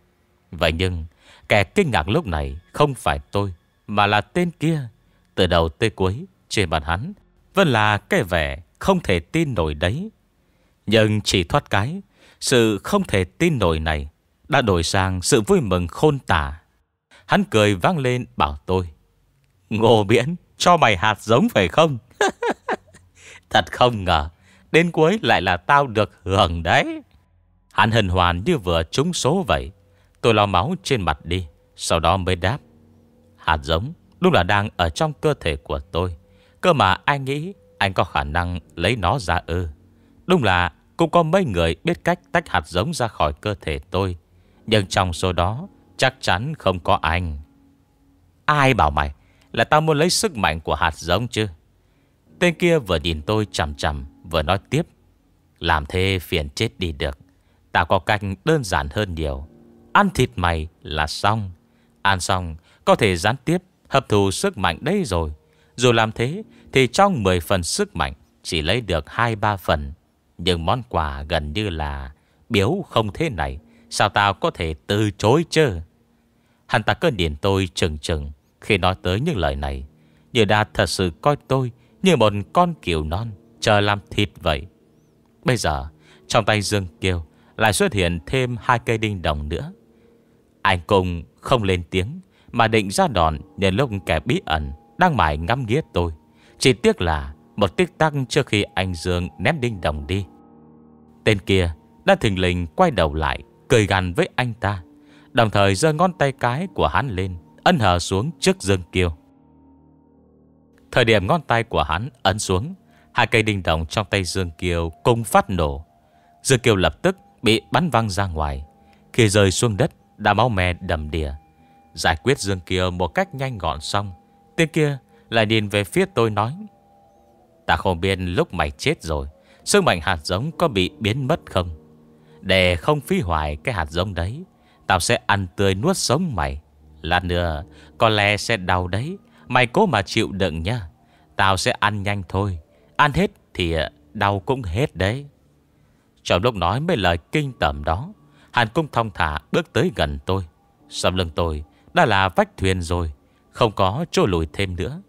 Vậy nhưng Kẻ kinh ngạc lúc này không phải tôi Mà là tên kia Từ đầu tới cuối trên bàn hắn Vẫn là cái vẻ không thể tin nổi đấy Nhưng chỉ thoát cái Sự không thể tin nổi này Đã đổi sang sự vui mừng khôn tả Hắn cười vang lên bảo tôi Ngô biển cho mày hạt giống phải không Thật không ngờ Đến cuối lại là tao được hưởng đấy Hắn hình hoàn như vừa trúng số vậy Tôi lo máu trên mặt đi Sau đó mới đáp Hạt giống đúng là đang ở trong cơ thể của tôi Cơ mà anh nghĩ Anh có khả năng lấy nó ra ư Đúng là cũng có mấy người biết cách tách hạt giống ra khỏi cơ thể tôi Nhưng trong số đó Chắc chắn không có anh Ai bảo mày Là tao muốn lấy sức mạnh của hạt giống chứ Tên kia vừa nhìn tôi chằm chằm Vừa nói tiếp Làm thế phiền chết đi được Tao có cách đơn giản hơn nhiều Ăn thịt mày là xong Ăn xong có thể gián tiếp Hấp thụ sức mạnh đây rồi Dù làm thế thì trong 10 phần sức mạnh Chỉ lấy được 2-3 phần Nhưng món quà gần như là Biếu không thế này Sao tao có thể từ chối chứ Hắn ta cứ điền tôi chừng chừng Khi nói tới những lời này Như đã thật sự coi tôi Như một con kiều non chờ làm thịt vậy. Bây giờ, trong tay Dương Kiều lại xuất hiện thêm hai cây đinh đồng nữa. Anh cùng không lên tiếng, mà định ra đòn nhân lúc kẻ bí ẩn đang mải ngắm nghía tôi. Chỉ tiếc là một tiếc tắc trước khi anh Dương ném đinh đồng đi. Tên kia đã thình lình quay đầu lại, cười gằn với anh ta. Đồng thời giơ ngón tay cái của hắn lên, ân hờ xuống trước Dương Kiều. Thời điểm ngón tay của hắn ấn xuống, Hai cây đinh đồng trong tay Dương Kiều cùng phát nổ. Dương Kiều lập tức bị bắn văng ra ngoài. Khi rơi xuống đất, đã máu me đầm đìa. Giải quyết Dương Kiều một cách nhanh gọn xong. Tên kia lại nhìn về phía tôi nói. Ta không biết lúc mày chết rồi, sức mạnh hạt giống có bị biến mất không? Để không phí hoài cái hạt giống đấy, tao sẽ ăn tươi nuốt sống mày. Lát nữa, có lẽ sẽ đau đấy. Mày cố mà chịu đựng nha. Tao sẽ ăn nhanh thôi. Ăn hết thì ờ, đau cũng hết đấy Trong lúc nói mấy lời kinh tởm đó Hàn Cung thong thả bước tới gần tôi Sau lưng tôi đã là vách thuyền rồi Không có trôi lùi thêm nữa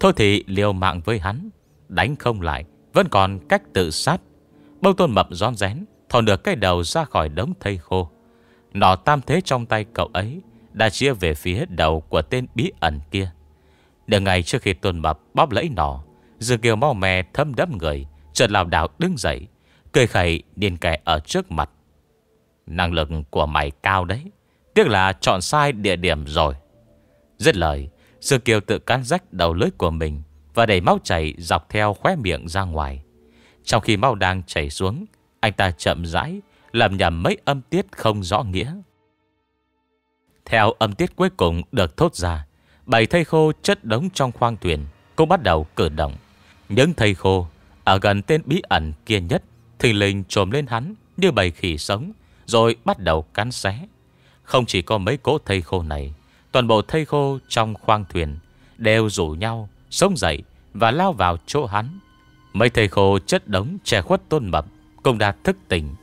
Thôi thì liều mạng với hắn Đánh không lại Vẫn còn cách tự sát Bông tôn mập rón rén Thò được cái đầu ra khỏi đống thây khô Nỏ tam thế trong tay cậu ấy Đã chia về phía đầu của tên bí ẩn kia Nửa ngày trước khi tôn mập bóp lẫy nỏ Dược kiều mau mè thâm đâm người Chợt lào đảo đứng dậy Cười khẩy điên kẻ ở trước mặt Năng lực của mày cao đấy Tiếc là chọn sai địa điểm rồi Dứt lời Dược kiều tự cắn rách đầu lưỡi của mình Và đẩy máu chảy dọc theo khóe miệng ra ngoài Trong khi máu đang chảy xuống Anh ta chậm rãi Làm nhầm mấy âm tiết không rõ nghĩa Theo âm tiết cuối cùng được thốt ra Bảy thây khô chất đống trong khoang thuyền Cũng bắt đầu cử động những thầy khô Ở gần tên bí ẩn kia nhất Thình lình trồm lên hắn Như bầy khỉ sống Rồi bắt đầu cắn xé Không chỉ có mấy cỗ thầy khô này Toàn bộ thầy khô trong khoang thuyền Đều rủ nhau Sống dậy và lao vào chỗ hắn Mấy thầy khô chất đống che khuất tôn mập Công đã thức tỉnh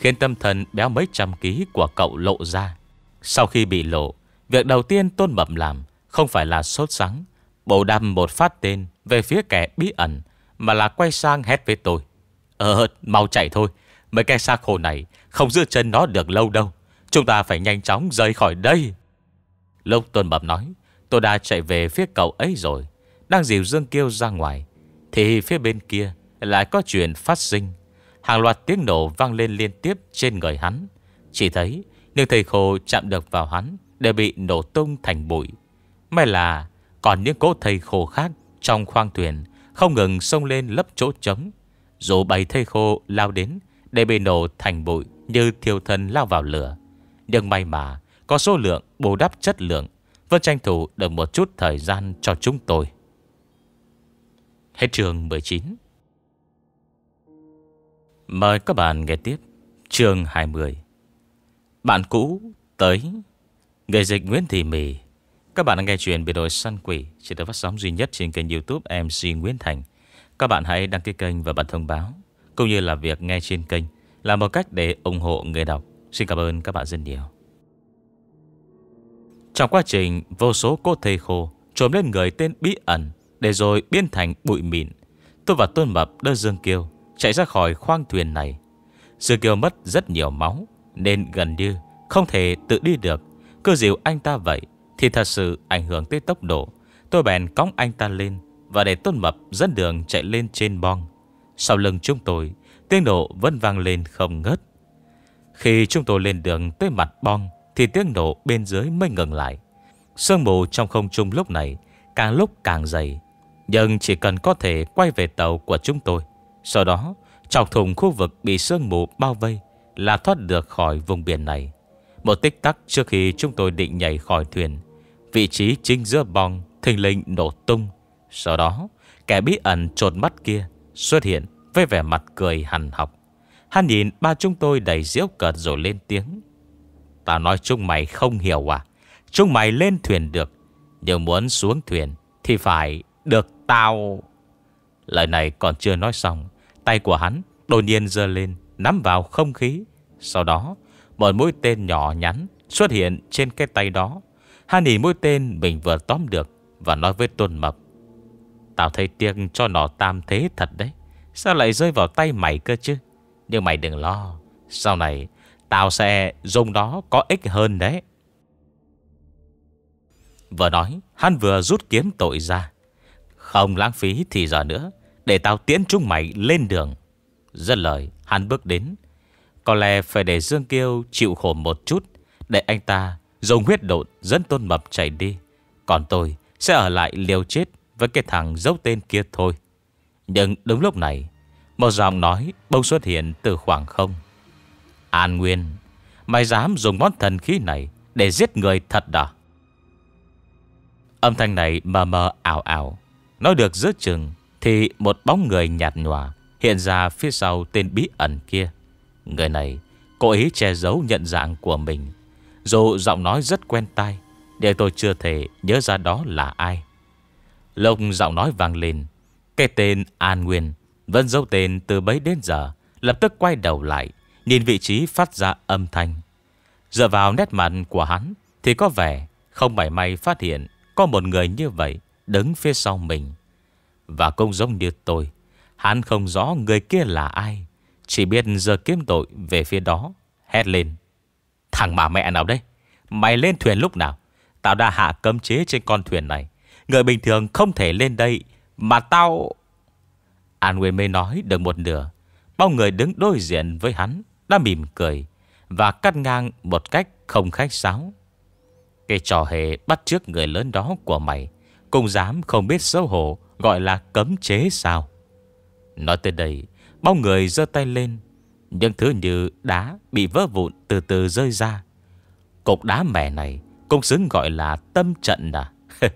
Khiến tâm thần béo mấy trăm ký của cậu lộ ra Sau khi bị lộ Việc đầu tiên tôn mập làm Không phải là sốt sắng Bộ đâm một phát tên Về phía kẻ bí ẩn Mà là quay sang hét với tôi Ờ mau chạy thôi Mấy cái xác khổ này không giữ chân nó được lâu đâu Chúng ta phải nhanh chóng rời khỏi đây Lúc Tuần Bập nói Tôi đã chạy về phía cậu ấy rồi Đang dìu Dương kêu ra ngoài Thì phía bên kia lại có chuyện phát sinh Hàng loạt tiếng nổ vang lên liên tiếp trên người hắn Chỉ thấy những thầy khô chạm được vào hắn đều bị nổ tung thành bụi May là còn những cố thầy khô khác Trong khoang thuyền Không ngừng xông lên lấp chỗ trống Dù bầy thầy khô lao đến Để bị nổ thành bụi như thiêu thân lao vào lửa Nhưng may mà Có số lượng bù đắp chất lượng Vẫn tranh thủ được một chút thời gian cho chúng tôi Hết trường 19 Mời các bạn nghe tiếp Trường 20 Bạn cũ tới Người dịch Nguyễn Thị Mì các bạn đang nghe chuyện Biệt đội Săn Quỷ Chỉ được phát sóng duy nhất trên kênh youtube MC Nguyễn Thành Các bạn hãy đăng ký kênh và bật thông báo Cũng như là việc nghe trên kênh Là một cách để ủng hộ người đọc Xin cảm ơn các bạn rất nhiều Trong quá trình Vô số cốt thây khô Trộm lên người tên bí ẩn Để rồi biến thành bụi mịn Tôi và Tôn Mập đưa Dương Kiêu Chạy ra khỏi khoang thuyền này Dương Kiều mất rất nhiều máu Nên gần như không thể tự đi được cơ dìu anh ta vậy thì thật sự ảnh hưởng tới tốc độ Tôi bèn cõng anh ta lên Và để Tôn Mập dẫn đường chạy lên trên bong Sau lưng chúng tôi Tiếng nổ vẫn vang lên không ngớt Khi chúng tôi lên đường tới mặt bong Thì tiếng nổ bên dưới mới ngừng lại Sương mù trong không trung lúc này Càng lúc càng dày Nhưng chỉ cần có thể quay về tàu của chúng tôi Sau đó Chọc thùng khu vực bị sương mù bao vây Là thoát được khỏi vùng biển này Một tích tắc trước khi chúng tôi định nhảy khỏi thuyền Vị trí chính giữa bong Thình lình nổ tung Sau đó kẻ bí ẩn trột mắt kia Xuất hiện với vẻ mặt cười hằn học Hắn nhìn ba chúng tôi đầy diễu cợt rồi lên tiếng "Ta nói chúng mày không hiểu à Chúng mày lên thuyền được Nhưng muốn xuống thuyền Thì phải được tao Lời này còn chưa nói xong Tay của hắn đột nhiên dơ lên Nắm vào không khí Sau đó một mũi tên nhỏ nhắn xuất hiện trên cái tay đó Hắn nỉ mũi tên mình vừa tóm được Và nói với Tôn Mập Tao thấy tiếc cho nó tam thế thật đấy Sao lại rơi vào tay mày cơ chứ Nhưng mày đừng lo Sau này tao sẽ dùng nó có ích hơn đấy Vừa nói Hắn vừa rút kiếm tội ra Không lãng phí thì giờ nữa Để tao tiễn chúng mày lên đường Rất lời hắn bước đến Có lẽ phải để Dương Kiêu chịu khổ một chút Để anh ta Dùng huyết độn dẫn tôn mập chạy đi Còn tôi sẽ ở lại liều chết Với cái thằng dấu tên kia thôi Nhưng đúng lúc này Một giọng nói bông xuất hiện từ khoảng không An Nguyên Mày dám dùng món thần khí này Để giết người thật à Âm thanh này mờ mờ ảo ảo Nói được giữa chừng Thì một bóng người nhạt nhòa Hiện ra phía sau tên bí ẩn kia Người này cố ý che giấu nhận dạng của mình dù giọng nói rất quen tai Để tôi chưa thể nhớ ra đó là ai Lộc giọng nói vang lên Cái tên An Nguyên Vẫn giấu tên từ bấy đến giờ Lập tức quay đầu lại Nhìn vị trí phát ra âm thanh Dựa vào nét mặt của hắn Thì có vẻ không mảy may phát hiện Có một người như vậy Đứng phía sau mình Và cũng giống như tôi Hắn không rõ người kia là ai Chỉ biết giờ kiếm tội về phía đó Hét lên Thằng mà mẹ nào đấy Mày lên thuyền lúc nào Tao đã hạ cấm chế trên con thuyền này Người bình thường không thể lên đây Mà tao An Nguyên mới nói được một nửa Bao người đứng đối diện với hắn Đã mỉm cười Và cắt ngang một cách không khách sáo Cái trò hề bắt trước người lớn đó của mày Cũng dám không biết xấu hổ Gọi là cấm chế sao Nói tới đây Bao người giơ tay lên những thứ như đá bị vỡ vụn từ từ rơi ra Cục đá mẻ này Cũng xứng gọi là tâm trận à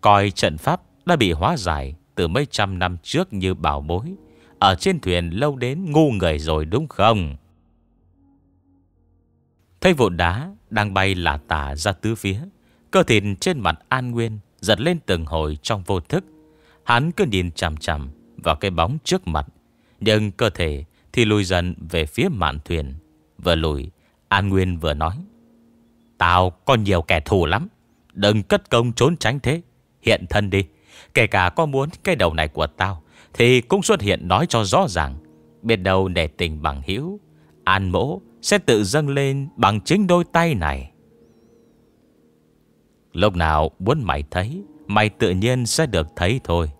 Coi trận pháp đã bị hóa giải Từ mấy trăm năm trước như bảo bối Ở trên thuyền lâu đến ngu người rồi đúng không Thấy vụn đá đang bay lả tả ra tứ phía Cơ thịt trên mặt An Nguyên Giật lên từng hồi trong vô thức Hắn cứ nhìn chằm chằm vào cái bóng trước mặt Nhưng cơ thể thì lùi dần về phía mạn thuyền Vừa lùi An Nguyên vừa nói Tao có nhiều kẻ thù lắm Đừng cất công trốn tránh thế Hiện thân đi Kể cả có muốn cái đầu này của tao Thì cũng xuất hiện nói cho rõ ràng Biết đâu để tình bằng hữu An mỗ sẽ tự dâng lên Bằng chính đôi tay này Lúc nào muốn mày thấy Mày tự nhiên sẽ được thấy thôi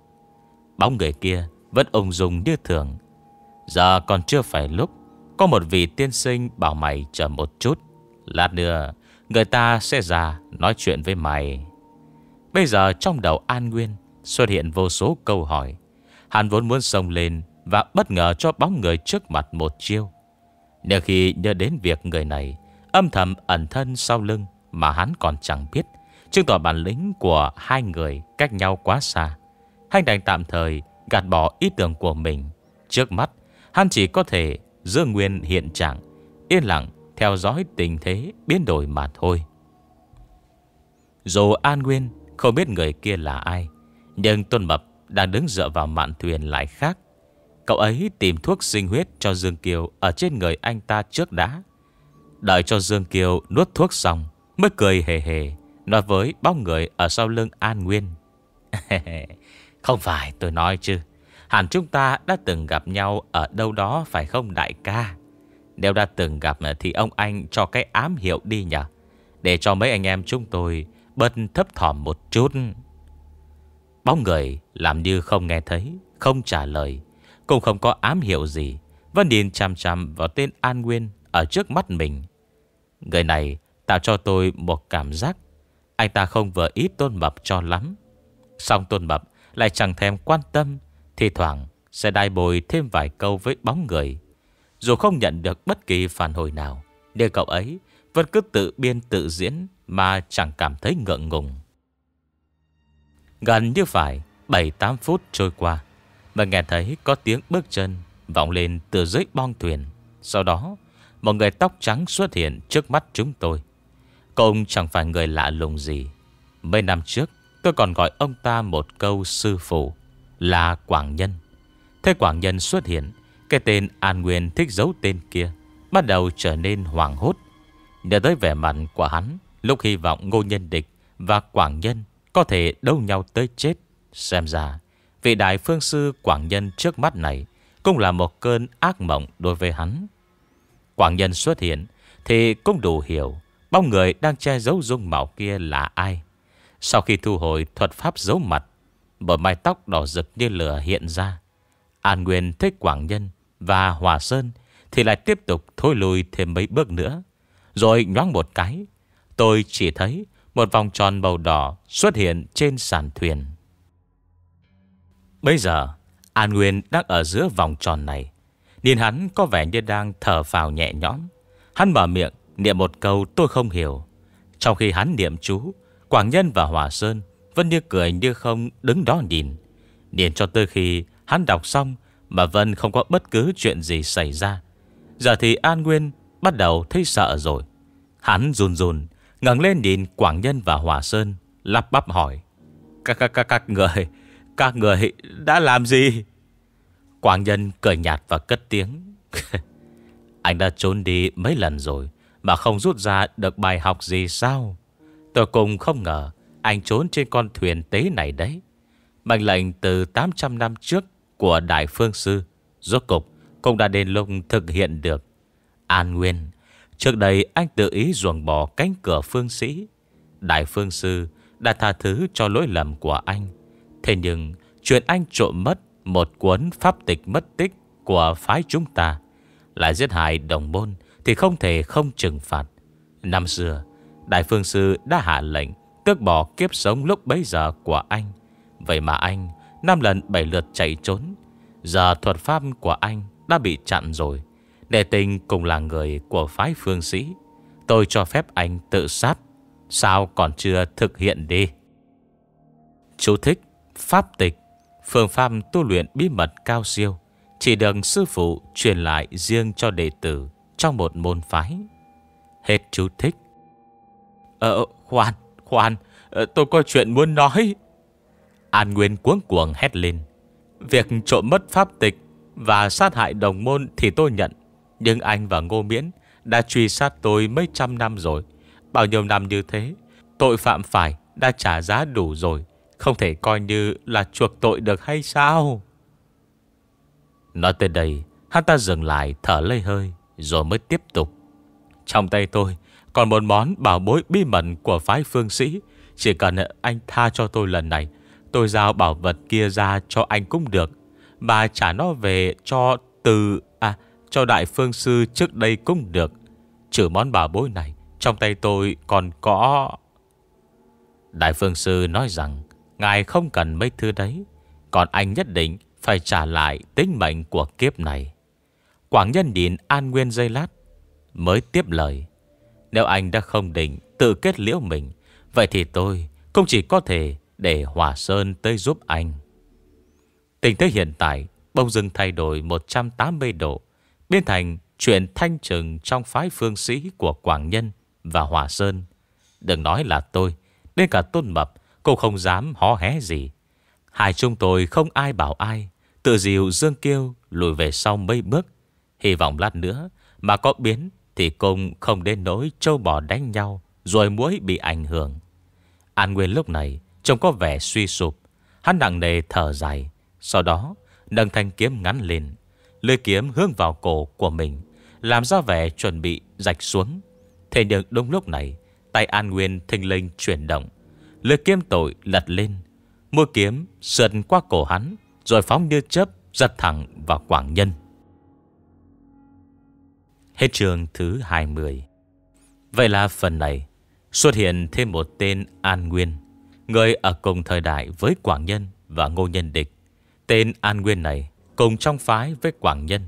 Bóng người kia Vẫn ung dung như thường Giờ còn chưa phải lúc Có một vị tiên sinh bảo mày chờ một chút Lát nữa Người ta sẽ ra nói chuyện với mày Bây giờ trong đầu An Nguyên Xuất hiện vô số câu hỏi Hắn vốn muốn sông lên Và bất ngờ cho bóng người trước mặt một chiêu Nếu khi nhớ đến việc người này Âm thầm ẩn thân sau lưng Mà hắn còn chẳng biết Chứng tỏ bản lĩnh của hai người Cách nhau quá xa Hành đành tạm thời gạt bỏ ý tưởng của mình Trước mắt Hắn chỉ có thể giữ nguyên hiện trạng, yên lặng theo dõi tình thế biến đổi mà thôi. Dù An Nguyên không biết người kia là ai, nhưng Tôn Mập đang đứng dựa vào mạn thuyền lại khác. Cậu ấy tìm thuốc sinh huyết cho Dương Kiều ở trên người anh ta trước đã. Đợi cho Dương Kiều nuốt thuốc xong, mới cười hề hề, nói với bóng người ở sau lưng An Nguyên. Không phải tôi nói chứ Hẳn chúng ta đã từng gặp nhau ở đâu đó phải không đại ca? Nếu đã từng gặp thì ông anh cho cái ám hiệu đi nhỉ? Để cho mấy anh em chúng tôi bớt thấp thỏm một chút. Bóng người làm như không nghe thấy, không trả lời. Cũng không có ám hiệu gì. Vẫn nhìn chằm chằm vào tên An Nguyên ở trước mắt mình. Người này tạo cho tôi một cảm giác anh ta không vừa ít Tôn bập cho lắm. Xong Tôn bập lại chẳng thèm quan tâm thì thoảng sẽ đai bồi thêm vài câu với bóng người Dù không nhận được bất kỳ phản hồi nào để cậu ấy vẫn cứ tự biên tự diễn Mà chẳng cảm thấy ngượng ngùng Gần như phải 7-8 phút trôi qua Mà nghe thấy có tiếng bước chân Vọng lên từ dưới bong thuyền Sau đó Một người tóc trắng xuất hiện trước mắt chúng tôi Cậu chẳng phải người lạ lùng gì Mấy năm trước Tôi còn gọi ông ta một câu sư phụ là Quảng Nhân. Thế Quảng Nhân xuất hiện, cái tên An Nguyên thích giấu tên kia, bắt đầu trở nên hoảng hốt. Để tới vẻ mặt của hắn, lúc hy vọng ngô nhân địch và Quảng Nhân có thể đấu nhau tới chết. Xem ra, vị đại phương sư Quảng Nhân trước mắt này cũng là một cơn ác mộng đối với hắn. Quảng Nhân xuất hiện thì cũng đủ hiểu bóng người đang che giấu dung mạo kia là ai. Sau khi thu hồi thuật pháp giấu mặt, bờ mái tóc đỏ rực như lửa hiện ra. An Nguyên thích Quảng Nhân và Hòa Sơn thì lại tiếp tục thôi lùi thêm mấy bước nữa. Rồi nhoáng một cái, tôi chỉ thấy một vòng tròn màu đỏ xuất hiện trên sàn thuyền. Bây giờ, An Nguyên đang ở giữa vòng tròn này. Nhìn hắn có vẻ như đang thở vào nhẹ nhõm. Hắn mở miệng, niệm một câu tôi không hiểu. Trong khi hắn niệm chú, Quảng Nhân và Hòa Sơn Vân như cười như không đứng đó nhìn Nhìn cho tới khi hắn đọc xong Mà Vân không có bất cứ chuyện gì xảy ra Giờ thì An Nguyên Bắt đầu thấy sợ rồi Hắn run run ngẩng lên nhìn Quảng Nhân và Hòa Sơn Lắp bắp hỏi Các, các, các, các người Các người đã làm gì Quảng Nhân cười nhạt và cất tiếng Anh đã trốn đi mấy lần rồi Mà không rút ra được bài học gì sao Tôi cũng không ngờ anh trốn trên con thuyền tế này đấy Mệnh lệnh từ 800 năm trước Của Đại Phương Sư Rốt cục cũng đã đến lúc thực hiện được An Nguyên Trước đây anh tự ý ruồng bỏ cánh cửa phương sĩ Đại Phương Sư đã tha thứ cho lỗi lầm của anh Thế nhưng chuyện anh trộm mất Một cuốn pháp tịch mất tích Của phái chúng ta Lại giết hại đồng môn Thì không thể không trừng phạt Năm xưa Đại Phương Sư đã hạ lệnh tước bỏ kiếp sống lúc bấy giờ của anh Vậy mà anh Năm lần bảy lượt chạy trốn Giờ thuật pháp của anh Đã bị chặn rồi Đệ tình cùng là người của phái phương sĩ Tôi cho phép anh tự sát Sao còn chưa thực hiện đi Chú thích Pháp tịch Phương pháp tu luyện bí mật cao siêu Chỉ được sư phụ truyền lại riêng cho đệ tử Trong một môn phái Hết chú thích Ờ khoan Khoan, ờ, tôi có chuyện muốn nói. An Nguyên cuống cuồng hét lên. Việc trộm mất pháp tịch và sát hại đồng môn thì tôi nhận. Nhưng anh và Ngô Miễn đã truy sát tôi mấy trăm năm rồi. Bao nhiêu năm như thế, tội phạm phải đã trả giá đủ rồi. Không thể coi như là chuộc tội được hay sao? Nói tới đây, hắn ta dừng lại thở lấy hơi, rồi mới tiếp tục. Trong tay tôi còn một món bảo bối bí mật của phái phương sĩ Chỉ cần anh tha cho tôi lần này Tôi giao bảo vật kia ra cho anh cũng được bà trả nó về cho từ À cho đại phương sư trước đây cũng được Trừ món bảo bối này Trong tay tôi còn có Đại phương sư nói rằng Ngài không cần mấy thứ đấy Còn anh nhất định phải trả lại tính mệnh của kiếp này Quảng nhân nhìn An Nguyên dây lát Mới tiếp lời nếu anh đã không định tự kết liễu mình Vậy thì tôi cũng chỉ có thể để Hòa Sơn tới giúp anh Tình thế hiện tại bông dưng thay đổi 180 độ Biến thành chuyện thanh trừng trong phái phương sĩ của Quảng Nhân và Hòa Sơn Đừng nói là tôi Đến cả Tôn Mập Cô không dám hó hé gì Hai chúng tôi không ai bảo ai Tự dìu Dương Kiêu lùi về sau mấy bước Hy vọng lát nữa mà có biến thì cũng không đến nỗi châu bò đánh nhau Rồi muối bị ảnh hưởng An Nguyên lúc này Trông có vẻ suy sụp Hắn nặng nề thở dài Sau đó nâng thanh kiếm ngắn lên Lưỡi kiếm hướng vào cổ của mình Làm ra vẻ chuẩn bị rạch xuống Thế nhưng đúng lúc này Tay An Nguyên thình linh chuyển động Lưỡi kiếm tội lật lên Mua kiếm sượt qua cổ hắn Rồi phóng như chớp giật thẳng vào quảng nhân Hết trường thứ 20 Vậy là phần này Xuất hiện thêm một tên An Nguyên Người ở cùng thời đại với Quảng Nhân Và Ngô Nhân Địch Tên An Nguyên này cùng trong phái với Quảng Nhân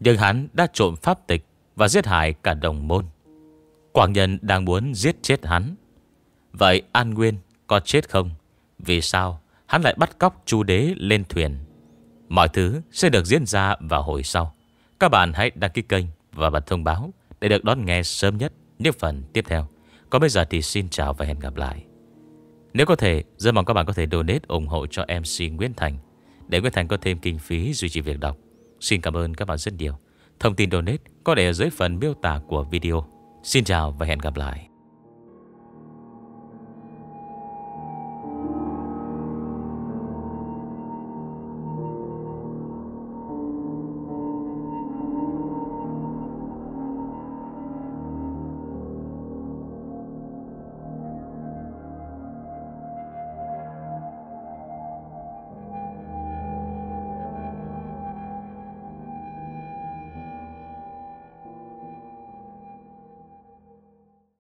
Nhưng hắn đã trộm pháp tịch Và giết hại cả đồng môn Quảng Nhân đang muốn giết chết hắn Vậy An Nguyên có chết không? Vì sao hắn lại bắt cóc chu đế lên thuyền? Mọi thứ sẽ được diễn ra vào hồi sau Các bạn hãy đăng ký kênh và bật thông báo để được đón nghe sớm nhất những phần tiếp theo. Còn bây giờ thì xin chào và hẹn gặp lại. Nếu có thể, rất mong các bạn có thể donate ủng hộ cho MC Nguyễn Thành để Nguyễn Thành có thêm kinh phí duy trì việc đọc. Xin cảm ơn các bạn rất nhiều. Thông tin donate có để ở dưới phần miêu tả của video. Xin chào và hẹn gặp lại.